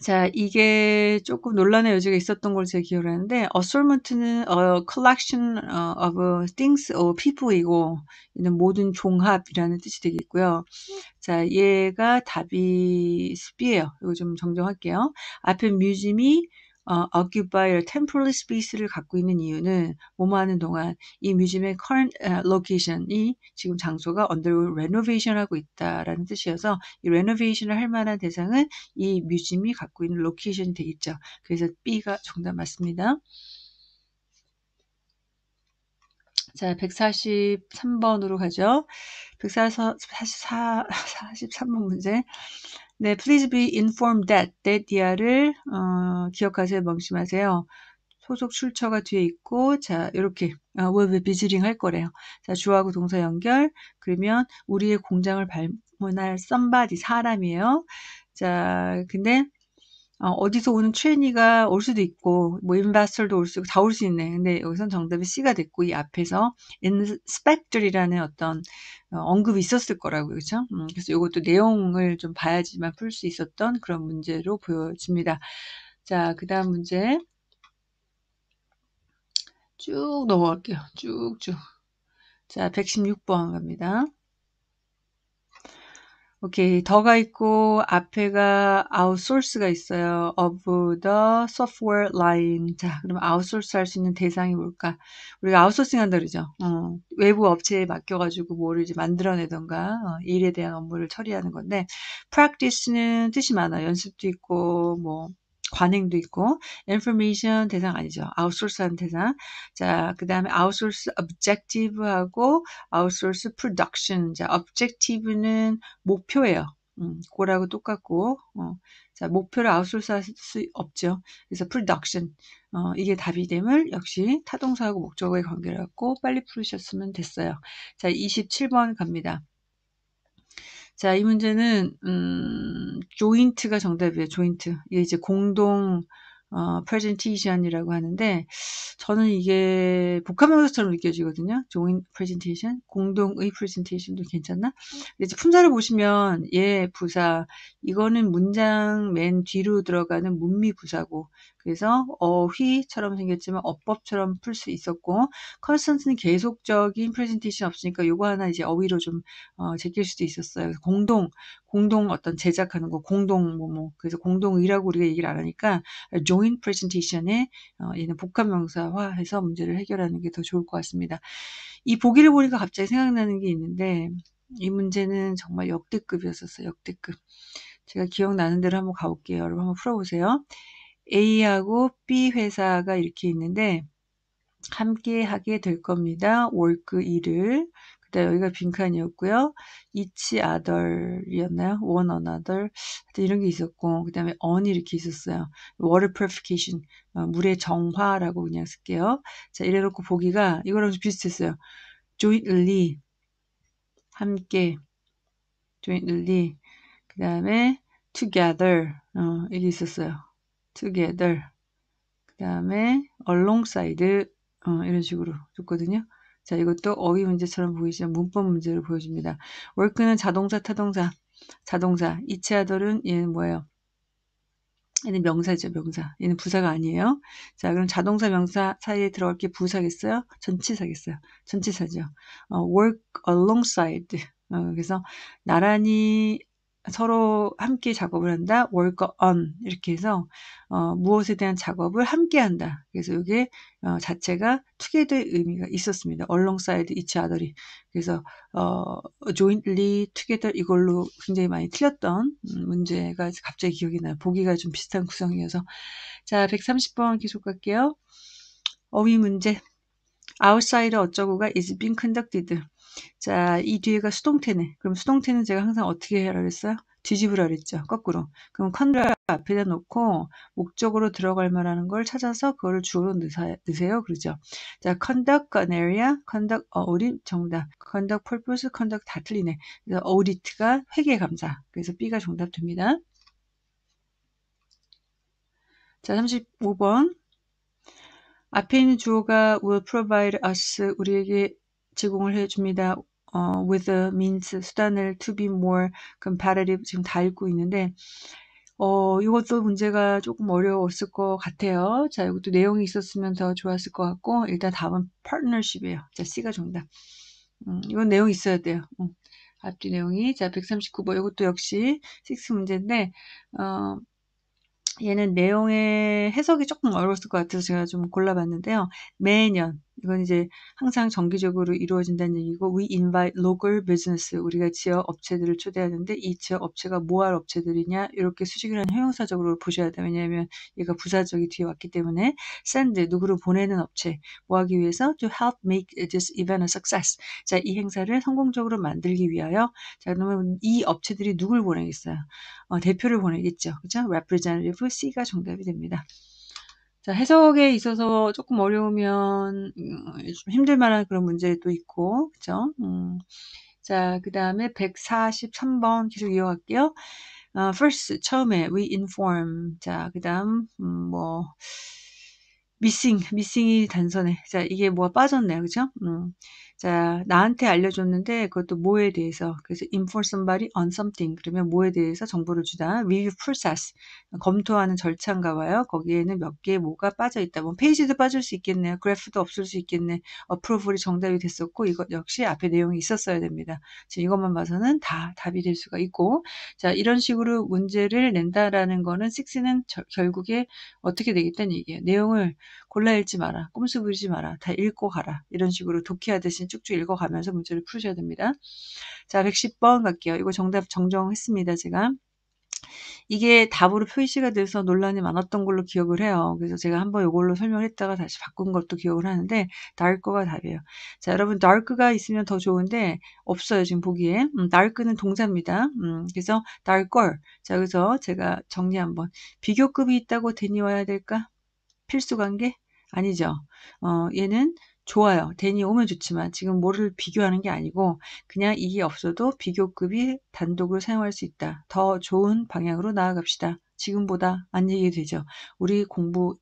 자, 이게 조금 논란의 여지가 있었던 걸 제가 기억을 하는데, assortment는 a 어, collection 어, of things or people이고, 이는 모든 종합이라는 뜻이 되겠고요. 자, 얘가 답이 습이에요. 이거 좀 정정할게요. 앞에 뮤 u 이 어, occupy temporary space를 갖고 있는 이유는 뭐뭐 하는 동안 이 뮤지엄의 current 어, location이 지금 장소가 undergo renovation 하고 있다라는 뜻이어서 이 renovation을 할 만한 대상은 이 뮤지엄이 갖고 있는 location이 되겠죠. 그래서 B가 정답 맞습니다. 자, 143번으로 가죠. 143번 문제. 네, please be informed that, that the를 어, 기억하세요, 명심하세요. 소속 출처가 뒤에 있고 자 이렇게 아, 어, will be visiting 할 거래요. 자 주어하고 동사 연결 그러면 우리의 공장을 발문할 썸바디 사람이에요. 자 근데 어, 디서 오는 트레니가 올 수도 있고 뭐 인바스터도 올수 있고 다 올 수 있네. 근데 여기선 정답이 C가 됐고 이 앞에서 i n s p e 이라는 어떤 어, 언급이 있었을 거라고요. 그렇죠? 음, 그래서 이것도 내용을 좀 봐야지만 풀 수 있었던 그런 문제로 보여집니다. 자, 그 다음 문제 쭉 넘어갈게요. 쭉쭉. 자, 116번 갑니다. 오케이. 더가 있고 앞에가 아웃소스가 있어요. of the software line. 자, 그럼 아웃소스 할수 있는 대상이 뭘까? 우리가 아웃소싱 한다 그러죠. 어, 외부 업체에 맡겨 가지고 뭐를 이제 만들어내던가 어, 일에 대한 업무를 처리하는 건데 practice는 뜻이 많아. 연습도 있고 뭐 관행도 있고 information 대상 아니죠. 아웃소스한 대상. 자, 그다음에 아웃소스 objective하고 u 웃소스 production. 자, objective는 목표예요. 음, 그거라고 똑같고 어. 자, 목표를 아웃소스 할수 없죠. 그래서 production. 어, 이게 답이 됨을 역시 타동사하고 목적의 관계를 갖고 빨리 풀으셨으면 됐어요. 자, 27번 갑니다. 자, 이 문제는 음, 조인트가 정답이에요. 조인트. 이게 이제 공동 어, 프레젠테이션이라고 하는데 저는 이게 복합명사처럼 느껴지거든요. 조인 프레젠테이션, 공동의 프레젠테이션도 괜찮나? 이제 품사를 보시면 예 부사 이거는 문장 맨 뒤로 들어가는 문미 부사고 그래서 어휘처럼 생겼지만 어법처럼 풀 수 있었고 컨스턴트는 계속적인 프레젠테이션 없으니까 요거 하나 이제 어휘로 좀 어, 제낄 수도 있었어요. 공동 공동 어떤 제작하는 거 공동 뭐뭐 뭐. 그래서 공동이라고 우리가 얘기를 안 하니까 j 인프레젠테이션에 어, 얘는 복합 명사화해서 문제를 해결하는 게 더 좋을 것 같습니다. 이 보기를 보니까 갑자기 생각나는 게 있는데 이 문제는 정말 역대급이었었어요. 역대급. 제가 기억나는 대로 한번 가볼게요. 여러분 한번 풀어보세요. A하고 B 회사가 이렇게 있는데 함께 하게 될 겁니다. 월크 일을 그다음 여기가 빈칸이었고요. 이치 아덜이었나요? 원 어나덜 이런 게 있었고 그다음에 언이 이렇게 있었어요. w a t e 케이션 물의 정화라고 그냥 쓸게요. 자 이래놓고 보기가 이거랑 비슷했어요. jointly 함께 jointly 그 다음에 together 어, 이게 있었어요. together 그 다음에 alongside 어, 이런 식으로 줬거든요. 자 이것도 어휘 문제처럼 보이시만 문법 문제를 보여줍니다. work는 자동사 타동사 자동사 이체하더은 얘는 뭐예요? 얘는 명사죠 명사 얘는 부사가 아니에요 자 그럼 자동사 명사 사이에 들어갈 게 부사겠어요 전치사겠어요 전치사죠 어, work alongside 어, 그래서 나란히 서로 함께 작업을 한다. work on 이렇게 해서 어, 무엇에 대한 작업을 함께 한다. 그래서 이게 어, 자체가 together의 의미가 있었습니다. alongside each other이 그래서 어, jointly together 이걸로 굉장히 많이 틀렸던 음, 문제가 갑자기 기억이 나요. 보기가 좀 비슷한 구성이어서 자 130번 계속 갈게요. 어휘 문제 o u t s i d e 어쩌고가 is being conducted 자, 이 뒤에가 수동태네. 그럼 수동태는 제가 항상 어떻게 해라 그랬어요? 뒤집으라 그랬죠. 거꾸로. 그럼 컨트롤 앞에다 놓고 목적으로 들어갈 만한 걸 찾아서 그거를 주어로 넣으세요. 그러죠. 자, conduct an area, conduct audit 정답, conduct purpose, conduct 다 틀리네. 그래서 audit가 회계 감사. 그래서 B가 정답됩니다. 자, 35번. 앞에 있는 주어가 will provide us 우리에게 제공을 해줍니다. 어, with means 수단을 to be more competitive 지금 다 읽고 있는데 어, 이것도 문제가 조금 어려웠을 것 같아요. 자, 이것도 내용이 있었으면 더 좋았을 것 같고 일단 다음은 partnership이에요. 자, C가 정답. 음, 이건 내용이 있어야 돼요. 음, 앞뒤 내용이 자 139번 이것도 역시 6 문제인데 어, 얘는 내용의 해석이 조금 어려웠을 것 같아서 제가 좀 골라봤는데요. 매년 이건 이제 항상 정기적으로 이루어진다는 얘기고 we invite local business 우리가 지역 업체들을 초대하는데 이 지역 업체가 뭐 할 업체들이냐 이렇게 수직이라는 형용사적으로 보셔야 돼요. 왜냐하면 얘가 부사적이 뒤에 왔기 때문에 send 누구를 보내는 업체 뭐 하기 위해서 to help make this event a success 자이 행사를 성공적으로 만들기 위하여 자 그러면 이 업체들이 누굴 보내겠어요? 어, 대표를 보내겠죠. 그죠? representative C가 정답이 됩니다. 자, 해석에 있어서 조금 어려우면 음, 힘들 만한 그런 문제도 있고, 그죠? 음. 자, 그 다음에 143번 계속 이어갈게요. 어, first, 처음에 we inform. 자, 그 다음, 음, 뭐, missing, missing이 단선에. 자, 이게 뭐가 빠졌네요. 그죠? 음. 자, 나한테 알려줬는데 그것도 뭐에 대해서. 그래서 inform somebody on something. 그러면 뭐에 대해서 정보를 주다. review process. 검토하는 절차인가 봐요. 거기에는 몇 개의 뭐가 빠져 있다. 뭐 페이지도 빠질 수 있겠네요. 그래프도 없을 수 있겠네. approval이 정답이 됐었고 이것 역시 앞에 내용이 있었어야 됩니다. 지금 이것만 봐서는 다 답이 될 수가 있고 자, 이런 식으로 문제를 낸다라는 거는 6는 결국에 어떻게 되겠다는 얘기예요. 내용을 골라 읽지 마라. 꼼수 부리지 마라. 다 읽고 가라. 이런 식으로 독해하 듯이 쭉쭉 읽어가면서 문제를 풀 푸셔야 됩니다. 자, 110번 갈게요. 이거 정답 정정했습니다. 제가. 이게 답으로 표시가 돼서 논란이 많았던 걸로 기억을 해요. 그래서 제가 한번 이걸로 설명을 했다가 다시 바꾼 것도 기억을 하는데 dark가 답이에요. 자 여러분 dark가 있으면 더 좋은데 없어요 지금 보기에 음, dark는 동사입니다. 음, 그래서 d a r k e 자 그래서 제가 정리 한번 비교급이 있다고 되니와야 될까? 필수 관계? 아니죠. 어, 얘는 좋아요. 데니 오면 좋지만 지금 뭐를 비교하는 게 아니고 그냥 이게 없어도 비교급이 단독을 사용할 수 있다. 더 좋은 방향으로 나아갑시다. 지금보다 안얘기 되죠. 우리 공부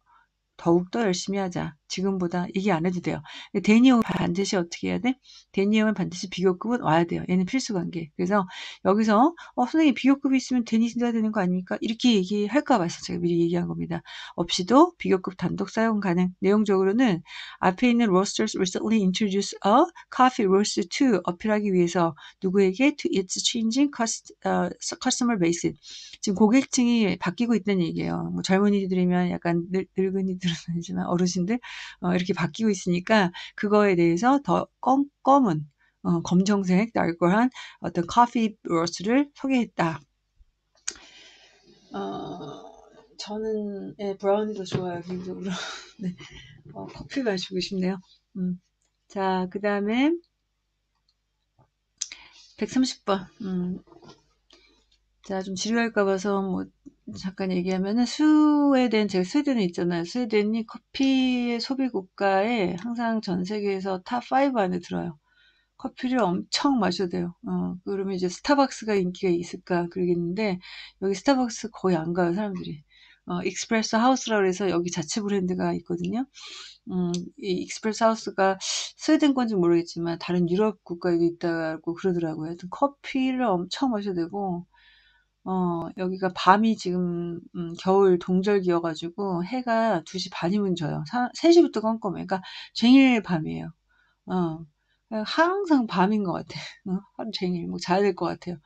더욱더 열심히 하자. 지금보다 이게 안 해도 돼요. 데니엄은 반드시 어떻게 해야 돼? 데니엄은 반드시 비교급은 와야 돼요. 얘는 필수 관계. 그래서 여기서 어 선생님 비교급이 있으면 데니 신어야 되는 거 아닙니까? 이렇게 얘기할까 봐서 제가 미리 얘기한 겁니다. 없이도 비교급 단독 사용 가능. 내용적으로는 앞에 있는 roasters recently introduced a coffee roast to 어필하기 위해서 누구에게 to its changing cost, uh, 어, customer base. 지금 고객층이 바뀌고 있다는 얘기예요. 뭐 젊은이들이면 약간 늙, 은이들은 아니지만 어르신들 어, 이렇게 바뀌고 있으니까 그거에 대해서 더껌껌은 어, 검정색 날걸한 어떤 커피 브러스를 소개했다. 어, 저는 네, 예, 브라운이도 좋아요 개인적으로 네. 어, 커피 마시고 싶네요. 음. 자, 그 다음에 130번. 음. 자, 좀 지루할까 봐서 뭐 잠깐 얘기하면은 스웨덴 제가 스웨덴 있잖아요. 스웨덴이 커피의 소비 국가에 항상 전 세계에서 탑 5 안에 들어요. 커피를 엄청 마셔대요. 어, 그러면 이제 스타벅스가 인기가 있을까 그러겠는데 여기 스타벅스 거의 안 가요 사람들이. 어, 익스프레스 하우스라고 해서 여기 자체 브랜드가 있거든요. 음, 이 익스프레스 하우스가 스웨덴 건지 모르겠지만 다른 유럽 국가에도 있다고 그러더라고요. 하여튼 커피를 엄청 마셔야 되고 어, 여기가 밤이 지금 음, 겨울 동절기여가지고 해가 2시 반이면 져요. 사, 3시부터 껌껌해. 그러니까 쟁일 밤이에요. 어, 항상 밤인 것 같아. 어, 하루 쟁일 뭐 자야 될 것 같아요.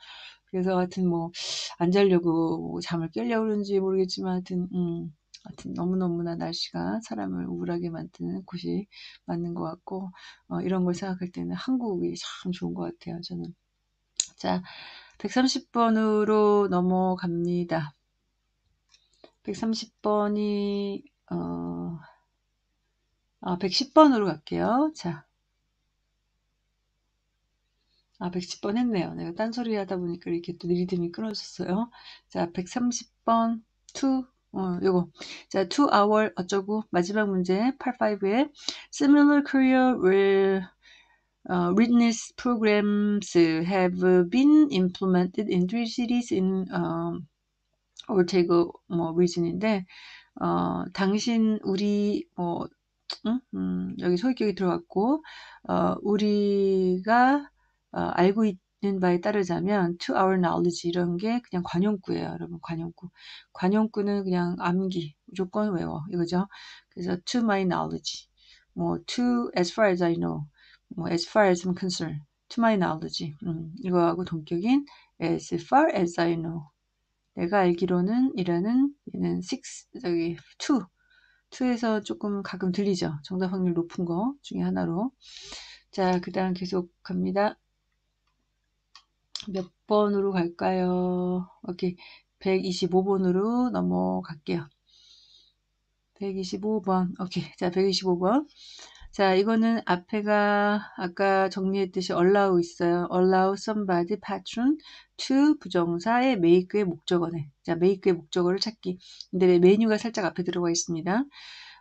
그래서 하여튼 뭐 안 자려고 뭐 잠을 깨려고 그런지 모르겠지만 하여튼 음, 하여튼 너무너무나 날씨가 사람을 우울하게 만드는 곳이 맞는 것 같고 어, 이런 걸 생각할 때는 한국이 참 좋은 것 같아요. 저는 자 130번으로 넘어갑니다. 130번이 어, 아, 110번으로 갈게요. 자. 아, 110번 했네요. 내가 딴소리 하다 보니까 이렇게 또 리듬이 끊어졌어요. 자, 130번, 2, 어, 요거. 자, 2 hour 어쩌고 마지막 문제 85에 similar career will uh, witness programs have been implemented in three cities in um, Ortega 뭐 region인데 어, 당신 우리 뭐 응? 음, 여기 소유격이 들어갔고 어, 우리가 어, 알고 있는 바에 따르자면 to our knowledge 이런 게 그냥 관용구예요 여러분 관용구 관용구는 그냥 암기 무조건 외워 이거죠 그래서 to my knowledge 뭐 to as far as I know 뭐 as far as I'm concerned, to my knowledge 음, 이거하고 동격인 as far as I know 내가 알기로는 이라는 얘는 6 저기 2 2에서 조금 가끔 들리죠 정답 확률 높은 거 중에 하나로 자그 다음 계속 갑니다 몇 번으로 갈까요 오케이 125번으로 넘어갈게요 125번 오케이 자 125번 자, 이거는 앞에가 아까 정리했듯이 allow 있어요. allow somebody patron to 부정사의 make의 목적어네. 자, make의 목적어를 찾기. 근데 메뉴가 살짝 앞에 들어가 있습니다.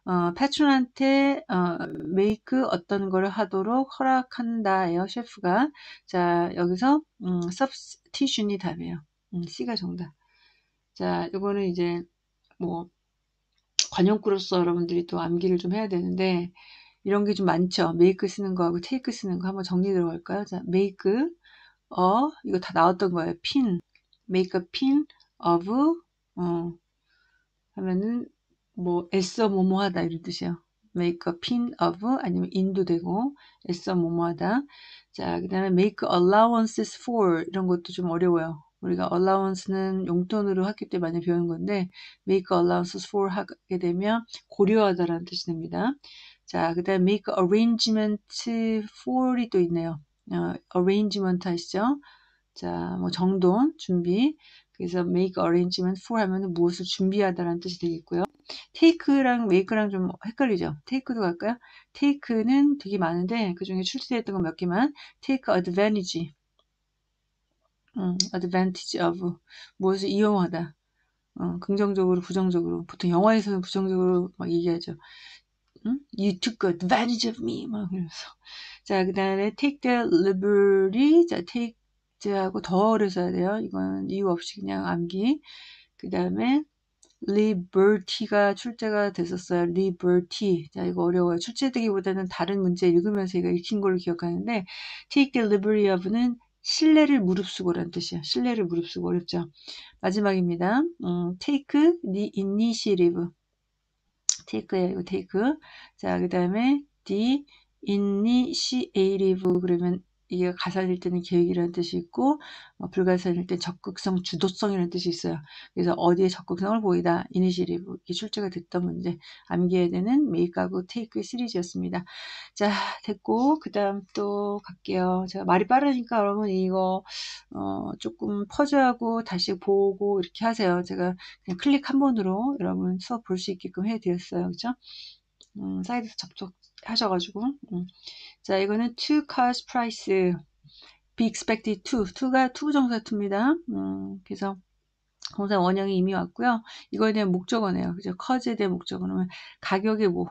어, 패트론한테 어, 메이크 어떤 거를 하도록 허락한다예요 셰프가 자 여기서 음, substitution이 답이에요 음, C가 정답 자 이거는 이제 뭐 관용구로서 여러분들이 또 암기를 좀 해야 되는데 이런 게 좀 많죠. 메이크 쓰는 거하고 테이크 쓰는 거 한번 정리 들어갈까요? 자, 메이크, 어, 이거 다 나왔던 거예요. 핀, 메이크 핀, 어브 어, 하면은 뭐 애써 뭐뭐하다 이런 뜻이에요. 메이크 e a p i 아니면 인도 되고 애써 뭐뭐하다. 자, 그다음에 메이크 e allowances for 이런 것도 좀 어려워요. 우리가 allowance는 용돈으로 학교 때 많이 배운 건데 make allowances for 하게 되면 고려하다라는 뜻이 됩니다. 자, 그 다음 make arrangement for이 또 있네요. 어, arrangement 하시죠. 자, 뭐 정돈, 준비. 그래서 make arrangement for 하면 은 무엇을 준비하다라는 뜻이 되겠고요. take랑 make랑 좀 헷갈리죠. take도 갈까요? take는 되게 많은데 그 중에 출제됐던 건 몇 개만 take advantage, 음, advantage of 무엇을 이용하다. 어, 긍정적으로 부정적으로 보통 영화에서는 부정적으로 막 얘기하죠. 응? You took advantage of me. 막그러면서 자, 그 다음에 take the liberty. 자, take 하고 더를 써야 돼요. 이건 이유 없이 그냥 암기. 그 다음에 liberty가 출제가 됐었어요. liberty. 자, 이거 어려워요. 출제되기보다는 다른 문제 읽으면서 얘가 읽힌 걸로 기억하는데 take the liberty of는 신뢰를 무릅쓰고란 뜻이야. 신뢰를 무릅쓰고 어렵죠. 마지막입니다. 음, take the initiative. 테이크예요. 테이크. 자, 그 다음에 D, initiative 그러면 이게 가산일 때는 계획이라는 뜻이 있고 어, 불가산일 때 적극성, 주도성이라는 뜻이 있어요. 그래서 어디에 적극성을 보이다, 이니시리브 이게 출제가 됐던 문제 암기해야 되는 메이크하고 테이크 시리즈였습니다. 자 됐고 그 다음 또 갈게요. 제가 말이 빠르니까 여러분 이거 어, 조금 퍼즈하고 다시 보고 이렇게 하세요. 제가 그냥 클릭 한 번으로 여러분 수업 볼 수 있게끔 해드렸어요. 그렇죠? 음, 사이드 접촉 하셔가지고 음. 자, 이거는 to cars price. be expected to. to가 to 정사 투입니다 음, 그래서 공사 원형이 이미 왔고요. 이거에 대한 목적어네요. 그죠? cause에 대한 목적어는 가격이 뭐,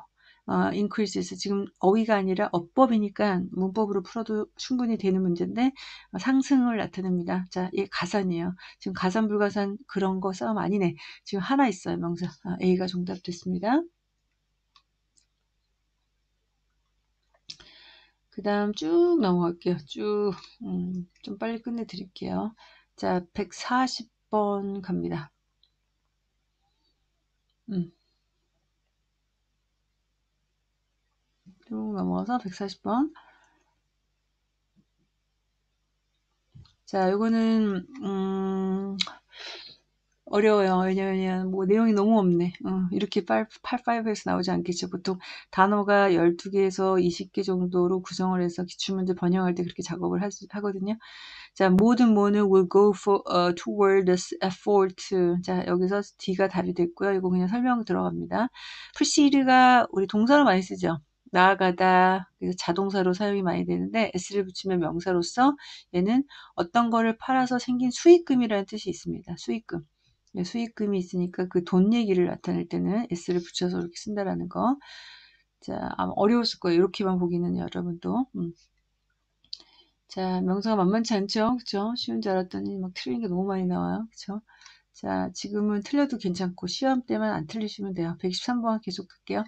어, increases. 지금 어휘가 아니라 어법이니까 문법으로 풀어도 충분히 되는 문제인데 어, 상승을 나타냅니다. 자, 이게 가산이에요. 지금 가산, 불가산 그런 거 싸움 아니네. 지금 하나 있어요. 명사. 아, A가 정답됐습니다. 그 다음 쭉 넘어갈게요. 쭉, 음, 좀 빨리 끝내드릴게요. 자, 140번 갑니다. 음. 쭉넘어서 140번. 자, 요거는, 음, 어려워요. 왜냐면 뭐 내용이 너무 없네. 어, 이렇게 8, 5에서 나오지 않겠죠. 보통 단어가 12개에서 20개 정도로 구성을 해서 기출문제 번역할 때 그렇게 작업을 하, 하거든요. 자, 모든 모는 will go for, uh, toward this effort. 자, 여기서 D가 답이 됐고요. 이거 그냥 설명 들어갑니다. proceed가 우리 동사로 많이 쓰죠. 나아가다 그래서 자동사로 사용이 많이 되는데 s를 붙이면 명사로서 얘는 어떤 거를 팔아서 생긴 수익금이라는 뜻이 있습니다. 수익금. 네, 수익금이 있으니까 그 돈 얘기를 나타낼 때는 s를 붙여서 이렇게 쓴다라는 거. 자, 아마 어려웠을 거예요. 이렇게만 보기는 여러분도. 음. 자, 명사가 만만치 않죠? 그쵸? 쉬운 줄 알았더니 막 틀린 게 너무 많이 나와요. 그쵸? 자, 지금은 틀려도 괜찮고, 시험 때만 안 틀리시면 돼요. 113번 계속 할게요.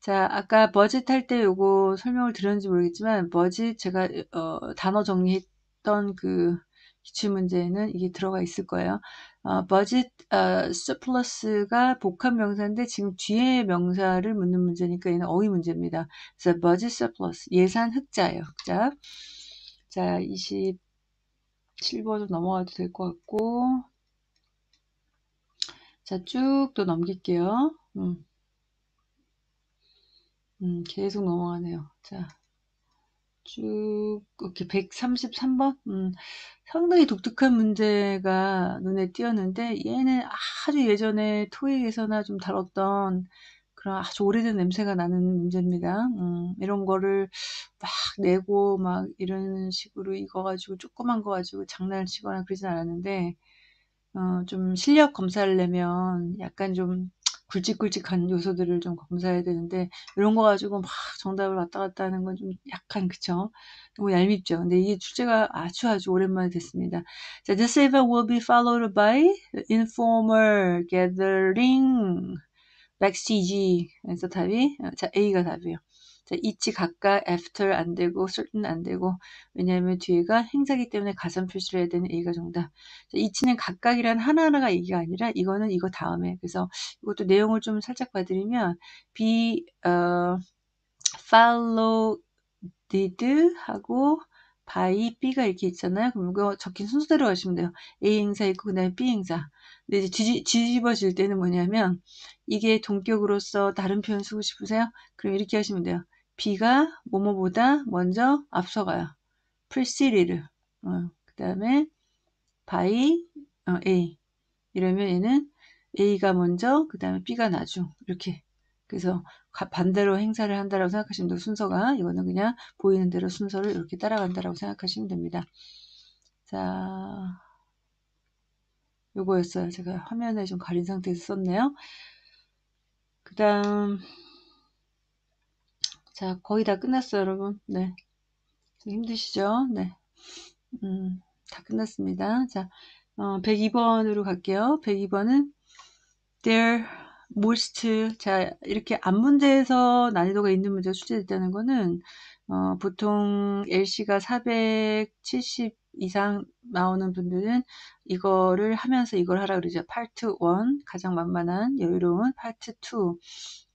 자, 아까 버짓 할때 요거 설명을 드렸는지 모르겠지만, 버짓 제가, 어, 단어 정리했던 그 기출문제에는 이게 들어가 있을 거예요. 어, budget 어, surplus가 복합 명사인데 지금 뒤에 명사를 묻는 문제니까 얘는 어휘 문제입니다. 그래서 budget surplus 예산 흑자예요. 흑자. 자, 27번으로 넘어가도 될 것 같고 자, 쭉 또 넘길게요. 음. 음, 계속 넘어가네요. 자, 쭉 이렇게 133번 음, 상당히 독특한 문제가 눈에 띄었는데 얘는 아주 예전에 토익에서나 좀 다뤘던 그런 아주 오래된 냄새가 나는 문제입니다. 음, 이런 거를 막 내고 막 이런 식으로 이거 가지고 조그만 거 가지고 장난을 치거나 그러진 않았는데 어, 좀 실력 검사를 내면 약간 좀 굵직굵직한 요소들을 좀 검사해야 되는데 이런 거 가지고 막 정답을 왔다 갔다 하는 건 좀 약간 그쵸 너무 얄밉죠 근데 이게 출제가 아주 아주 오랜만에 됐습니다 자 this event will be followed by informal gathering backstage 그래서 답이 어, 자 A가 답이에요 이치 각각 after 안 되고 certain 안 되고 왜냐하면 뒤에가 행사기 때문에 가산 표시를 해야 되는 A가 정답. 이치는 각각이란 하나하나가 얘기가 아니라 이거는 이거 다음에 그래서 이것도 내용을 좀 살짝 봐드리면 be uh, followed 하고 by B가 이렇게 있잖아요. 그럼 이거 적힌 순서대로 가시면 돼요. A 행사 있고 그다음에 B 행사. 근데 이제 뒤집, 뒤집어질 때는 뭐냐면 이게 동격으로서 다른 표현 쓰고 싶으세요? 그럼 이렇게 하시면 돼요. B가 뭐뭐보다 먼저 앞서가요. preceded. 어, 그 다음에 by 어, A. 이러면 얘는 A가 먼저, 그 다음에 B가 나죠 이렇게. 그래서 반대로 행사를 한다라고 생각하시면 돼요. 순서가. 이거는 그냥 보이는 대로 순서를 이렇게 따라간다라고 생각하시면 됩니다. 자, 요거였어요. 제가 화면에 좀 가린 상태에서 썼네요. 그 다음, 자, 거의 다 끝났어요, 여러분. 네. 힘드시죠? 네. 음, 다 끝났습니다. 자, 어, 102번으로 갈게요. 102번은 there most 자 이렇게 앞 문제에서 난이도가 있는 문제가 출제됐다는 거는 어, 보통 LC가 470 이상 나오는 분들은 이거를 하면서 이걸 하라 그러죠. 파트 1 가장 만만한 여유로운 파트 2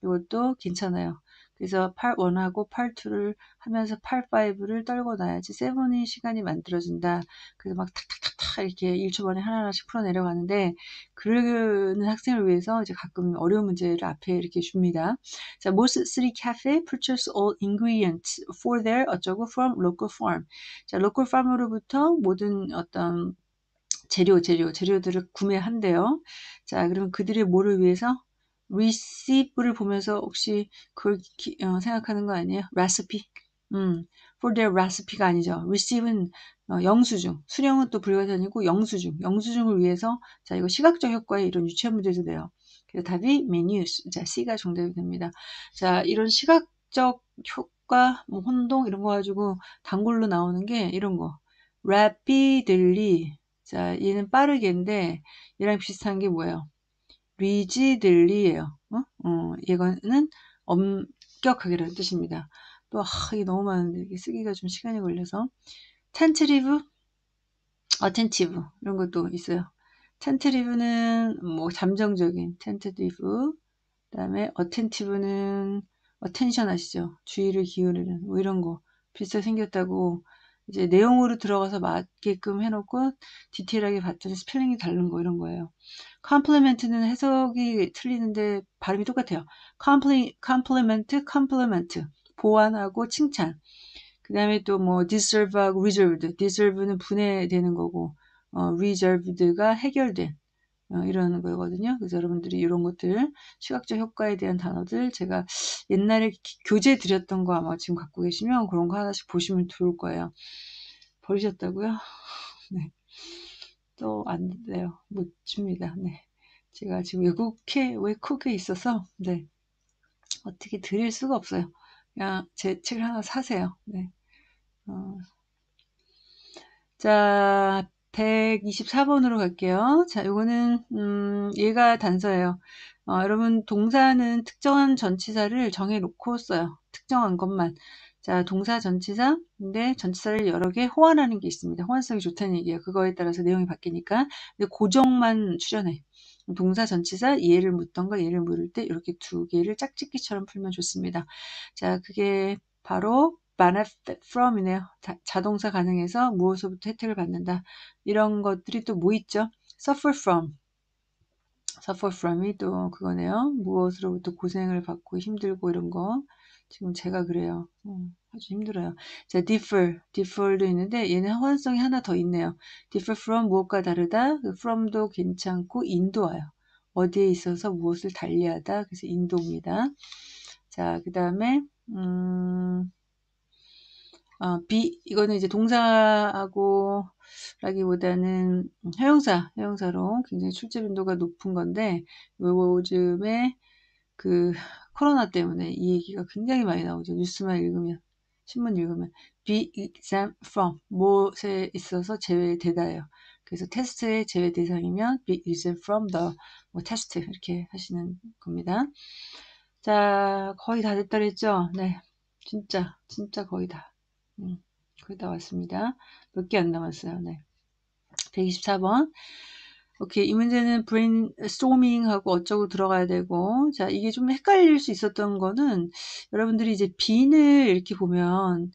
이것도 괜찮아요. 그래서 팔1하고팔2를 하면서 팔5를 떨고 나야지 세븐이 시간이 만들어진다. 그래서 막 탁탁탁탁 이렇게 1초 만에 하나하나씩 풀어 내려가는데 그러는 학생을 위해서 이제 가끔 어려운 문제를 앞에 이렇게 줍니다. 자, most city cafe purchase all ingredients for their 어쩌고 from local farm. 자, local farm으로부터 모든 어떤 재료, 재료, 재료들을 구매한대요. 자, 그러면 그들이 뭐를 위해서? receive를 보면서 혹시 그걸 기, 어, 생각하는 거 아니에요? recipe. 음, for their recipe가 아니죠. receive는 어, 영수증, 수령은 또불가사니고 영수증, 영수증을 위해서 자 이거 시각적 효과에 이런 유치한 문제도 돼요. 그래서 답이 menus. 자 C가 정답이 됩니다. 자 이런 시각적 효과, 뭐 혼동 이런 거 가지고 단골로 나오는 게 이런 거. rapidly. 자 얘는 빠르게인데 얘랑 비슷한 게 뭐예요? 리지들리예요. 어? 어, 이거는 엄격하게라는 뜻입니다. 또 아, 이게 너무 많은데 이게 쓰기가 좀 시간이 걸려서 텐트리브, 어텐티브 이런 것도 있어요. 텐트리브는 뭐 잠정적인 텐트리브, 그다음에 어텐티브는 어텐션 아시죠? 주의를 기울이는 뭐 이런 거 비슷하게 생겼다고 이제 내용으로 들어가서 맞게끔 해놓고 디테일하게 봤더니 스펠링이 다른 거 이런 거예요. 컴플리멘트는 해석이 틀리는데 발음이 똑같아요. 컴플리 컴플리멘트 컴플리멘트 보완하고 칭찬. 그다음에 또뭐 deserve하고 reserved. deserve는 분해되는 거고 어, reserved가 해결된. 어, 이러는 거거든요. 그래서 여러분들이 이런 것들 시각적 효과에 대한 단어들 제가 옛날에 교재 드렸던 거 아마 지금 갖고 계시면 그런 거 하나씩 보시면 좋을 거예요. 버리셨다고요? 네. 또 안 돼요. 못 줍니다. 네. 제가 지금 외국에 외국에 있어서 네. 어떻게 드릴 수가 없어요. 그냥 제 책을 하나 사세요. 네. 어. 자, 124번으로 갈게요. 자, 요거는 음, 얘가 단서예요. 어, 여러분 동사는 특정한 전치사를 정해놓고 써요. 특정한 것만. 자, 동사 전치사. 근데 전치사를 여러 개 호환하는 게 있습니다. 호환성이 좋다는 얘기예요. 그거에 따라서 내용이 바뀌니까. 근데 고정만 출연해. 동사 전치사 얘를 묻던가 얘를 물을 때 이렇게 두 개를 짝짓기처럼 풀면 좋습니다. 자, 그게 바로 만화 from이네요. 자동사 가능해서 무엇으로부터 혜택을 받는다. 이런 것들이 또 뭐 있죠? suffer from. suffer from이 또 그거네요. 무엇으로부터 고생을 받고 힘들고 이런 거. 지금 제가 그래요. 음, 아주 힘들어요. 자, differ, differ도 있는데 얘는 호환성이 하나 더 있네요. differ from 무엇과 다르다. 그 from도 괜찮고 인도 와요. 어디에 있어서 무엇을 달리하다. 그래서 인도입니다. 자, 그 다음에 음... 어, 비 이거는 이제 동사하고 라기보다는 형용사 형용사로 굉장히 출제 빈도가 높은 건데 요즘에 그 코로나 때문에 이 얘기가 굉장히 많이 나오죠 뉴스만 읽으면 신문 읽으면 be exempt from 무엇에 있어서 제외되다예요 그래서 테스트의 제외 대상이면 be exempt from the 뭐 테스트 이렇게 하시는 겁니다 자 거의 다 됐다 그랬죠 네 진짜 진짜 거의 다 음, 거의 다 왔습니다. 몇 개 안 남았어요. 네. 124번. 오케이. 이 문제는 브레인스토밍하고 어쩌고 들어가야 되고. 자, 이게 좀 헷갈릴 수 있었던 거는 여러분들이 이제 빈을 이렇게 보면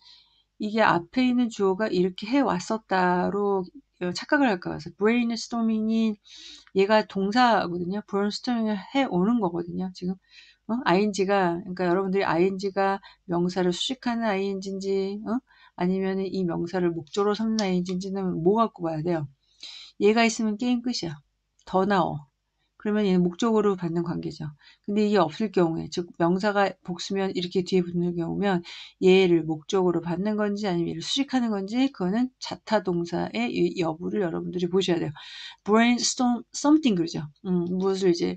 이게 앞에 있는 주어가 이렇게 해왔었다로 어, 착각을 할까 봐서 브레인스토밍이 얘가 동사거든요. 브레인스토밍을 해오는 거거든요. 지금 어? ing가 그러니까 여러분들이 ing가 명사를 수식하는 ing인지 어? 아니면 이 명사를 목적으로 삼는 ing인지는 뭐 갖고 봐야 돼요. 얘가 있으면 게임 끝이야. 더 나어. 그러면 얘는 목적으로 받는 관계죠. 근데 이게 없을 경우에 즉 명사가 복수면 이렇게 뒤에 붙는 경우면 얘를 목적으로 받는 건지 아니면 얘를 수식하는 건지 그거는 자타 동사의 여부를 여러분들이 보셔야 돼요. brainstorm something 그러죠. 음, 무엇을 이제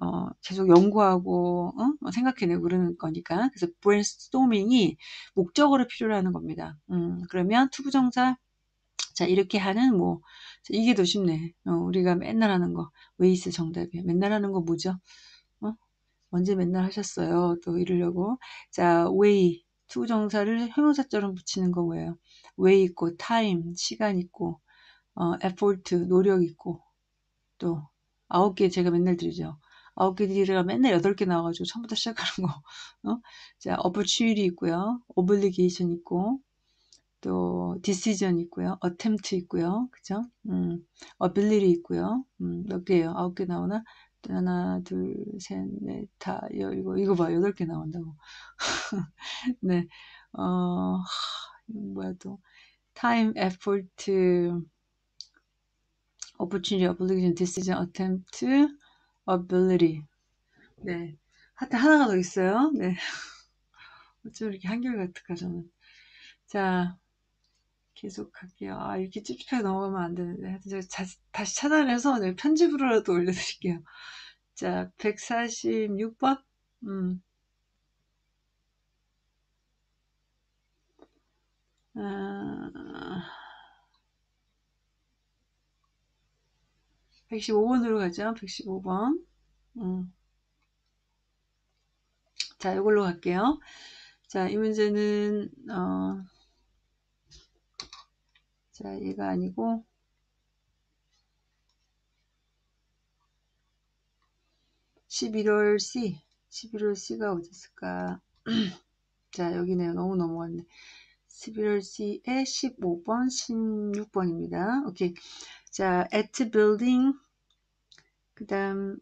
어, 계속 연구하고 어? 어? 생각해내고 그러는 거니까 그래서 브레인스토밍이 목적으로 필요하는 로 겁니다. 음, 그러면 투부정사 자 이렇게 하는 뭐 이게 더 쉽네. 어, 우리가 맨날 하는 거 웨이스 정답이야 맨날 하는 거 뭐죠? 어? 언제 맨날 하셨어요? 또 이러려고 자 웨이 투부정사를 형용사처럼 붙이는 거예요. 뭐 웨이 있고 타임 시간 있고 어, 에포트 노력 있고 또 아홉 개 제가 맨날 들죠. 어기리가 맨날 여덟 개 나와가지고 처음부터 시작하는 거. 어? 자, opportunity 있고요. obligation 있고, 또 decision 있고요. attempt 있고요. 그죠? 음, ability 있고요. 음, 몇 개예요? 아홉 개 나오나? 하나, 둘, 셋, 넷, 다, 여, 이거, 이거 봐. 여덟 개 나온다고. 네. 어, 뭐야 또. time, effort, opportunity, obligation, decision, attempt, ability. 네. 하여튼 하나가 더 있어요. 네. 어쩜 이렇게 한결같을까, 저는. 자, 계속 갈게요. 아, 이렇게 찝찝하게 넘어가면 안 되는데. 하여튼 제가 자, 다시 차단해서 편집으로라도 올려드릴게요. 자, 146번. 음. 아... 115번으로 가죠. 115번. 음. 자, 이걸로 갈게요. 자, 이 문제는, 어, 자, 얘가 아니고, 1 1월 C. 1 1월 C가 어디 있을까? 자, 여기네요. 너무 넘어갔네. 1 1월 c 에1 5번1 6 번입니다 오케이. 자, at building 그다음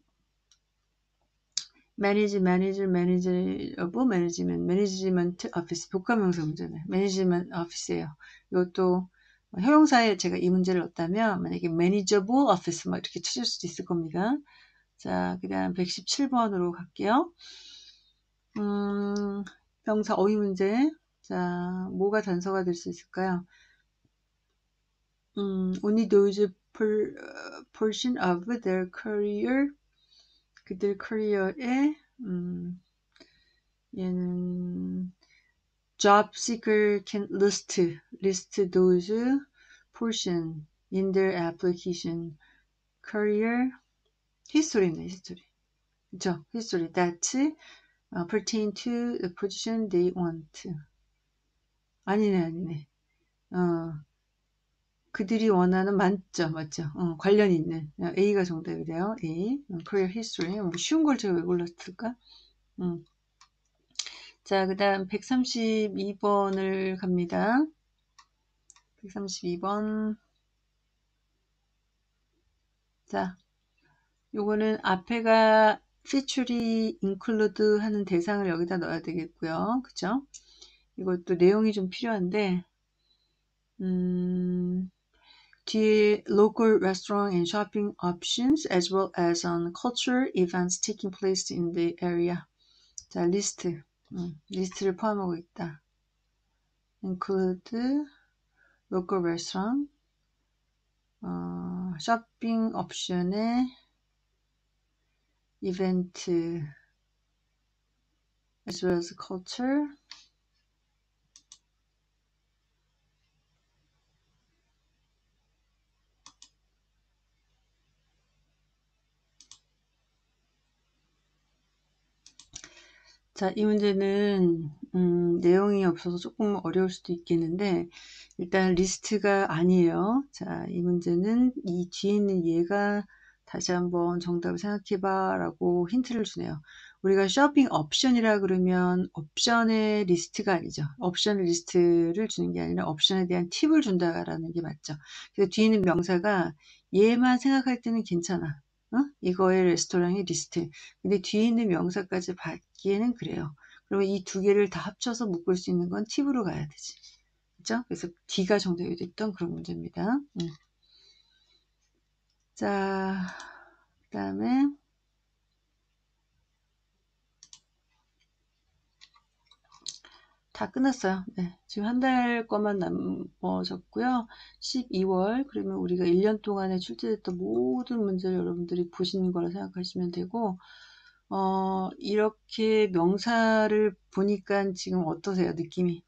manage, manager, manageable, management, management office 복합명사 문제네. management office예요. 이것도 형용사에 제가 이 문제를 넣었다면 만약에 manageable office 막 이렇게 찾을 수도 있을 겁니다. 자, 그다음 117번으로 갈게요. 음, 명사 어휘 문제. 자, 뭐가 단서가 될 수 있을까요? 음, only those per, uh, portion of their career 그들 커리어에 음, 얘는 job seeker can list list those portion in their application career history history 그죠 history that uh, pertain to the position they want 아니네 아니네 어 그들이 원하는 만점 맞죠 어, 관련 있는 어, A가 정답이래요 A 어, career history 어, 뭐 쉬운 걸 제가 왜 골랐을까 음. 자그 다음 132번을 갑니다 132번 자 요거는 앞에가 feature이 include 하는 대상을 여기다 넣어야 되겠고요 그죠 이것도 내용이 좀 필요한데 음 the local restaurant and shopping options, as well as on cultural events taking place in the area. The list, 음, 포함하고 있다. include local restaurant, shopping options, event, as well as culture 자, 이 문제는 음, 내용이 없어서 조금 어려울 수도 있겠는데 일단 리스트가 아니에요. 자, 이 문제는 이 뒤에 있는 얘가 다시 한번 정답을 생각해봐 라고 힌트를 주네요. 우리가 쇼핑 옵션이라 그러면 옵션의 리스트가 아니죠. 옵션 리스트를 주는 게 아니라 옵션에 대한 팁을 준다라는 게 맞죠. 그래서 뒤에 있는 명사가 얘만 생각할 때는 괜찮아. 어? 이거의 레스토랑의 리스트. 근데 뒤에 있는 명사까지 받기에는 그래요. 그러면 이 두 개를 다 합쳐서 묶을 수 있는 건 팁으로 가야 되지. 그죠? 그래서 D가 정답이 됐던 그런 문제입니다. 음. 자, 그 다음에 다 끝났어요. 네, 지금 한 달 거만 남어졌고요. 12월 그러면 우리가 1년 동안에 출제됐던 모든 문제를 여러분들이 보시는 거라 생각하시면 되고 어, 이렇게 명사를 보니까 지금 어떠세요? 느낌이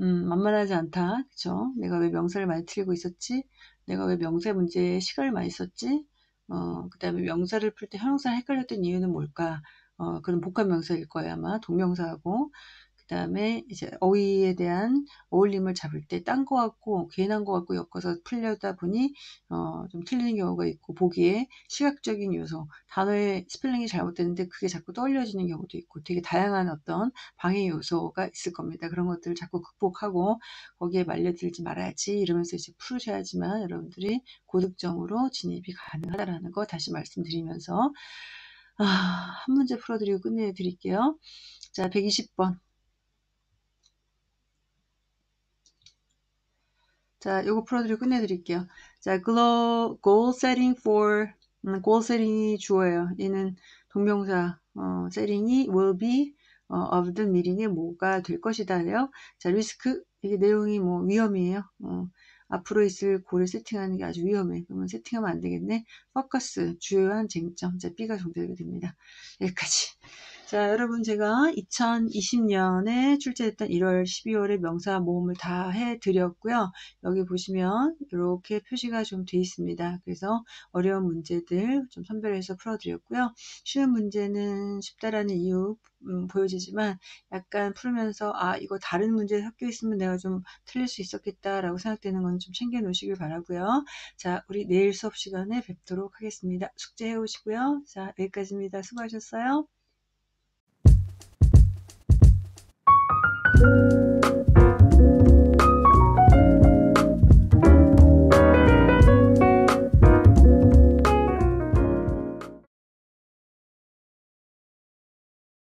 음, 만만하지 않다. 그쵸? 내가 왜 명사를 많이 틀리고 있었지? 내가 왜 명사 문제에 시간을 많이 썼지? 어, 그 다음에 명사를 풀 때 형용사를 헷갈렸던 이유는 뭘까? 어, 그런 복합 명사일 거예요, 아마. 동명사하고. 그 다음에 이제 어휘에 대한 어울림을 잡을 때 딴 거 같고 괜한 거 같고 엮어서 풀려다 보니 어, 좀 틀리는 경우가 있고 보기에 시각적인 요소 단어의 스펠링이 잘못됐는데 그게 자꾸 떨려지는 경우도 있고 되게 다양한 어떤 방해 요소가 있을 겁니다. 그런 것들을 자꾸 극복하고 거기에 말려들지 말아야지 이러면서 이제 풀으셔야지만 여러분들이 고득점으로 진입이 가능하다라는 거 다시 말씀드리면서 아, 한 문제 풀어드리고 끝내드릴게요. 자, 120번. 자, 이거 풀어드리고 끝내드릴게요. 자, glow, goal setting for, 음, goal setting이 주어예요. 얘는 동명사, 어, setting이 will be, 어, of the meeting이 뭐가 될 것이다요. 자, risk, 이게 내용이 뭐 위험이에요. 어, 앞으로 있을 고를 세팅하는 게 아주 위험해. 그러면 세팅하면 안 되겠네. focus, 주요한 쟁점. 자, B가 정답이 됩니다. 여기까지. 자 여러분 제가 2020년에 출제했던 1월 12월에 명사 모음을 다 해드렸고요. 여기 보시면 이렇게 표시가 좀 돼 있습니다. 그래서 어려운 문제들 좀 선별해서 풀어드렸고요. 쉬운 문제는 쉽다라는 이유 음, 보여지지만 약간 풀면서 아 이거 다른 문제 섞여 있으면 내가 좀 틀릴 수 있었겠다라고 생각되는 건 좀 챙겨 놓으시길 바라고요. 자 우리 내일 수업 시간에 뵙도록 하겠습니다. 숙제 해오시고요. 자 여기까지입니다. 수고하셨어요. you.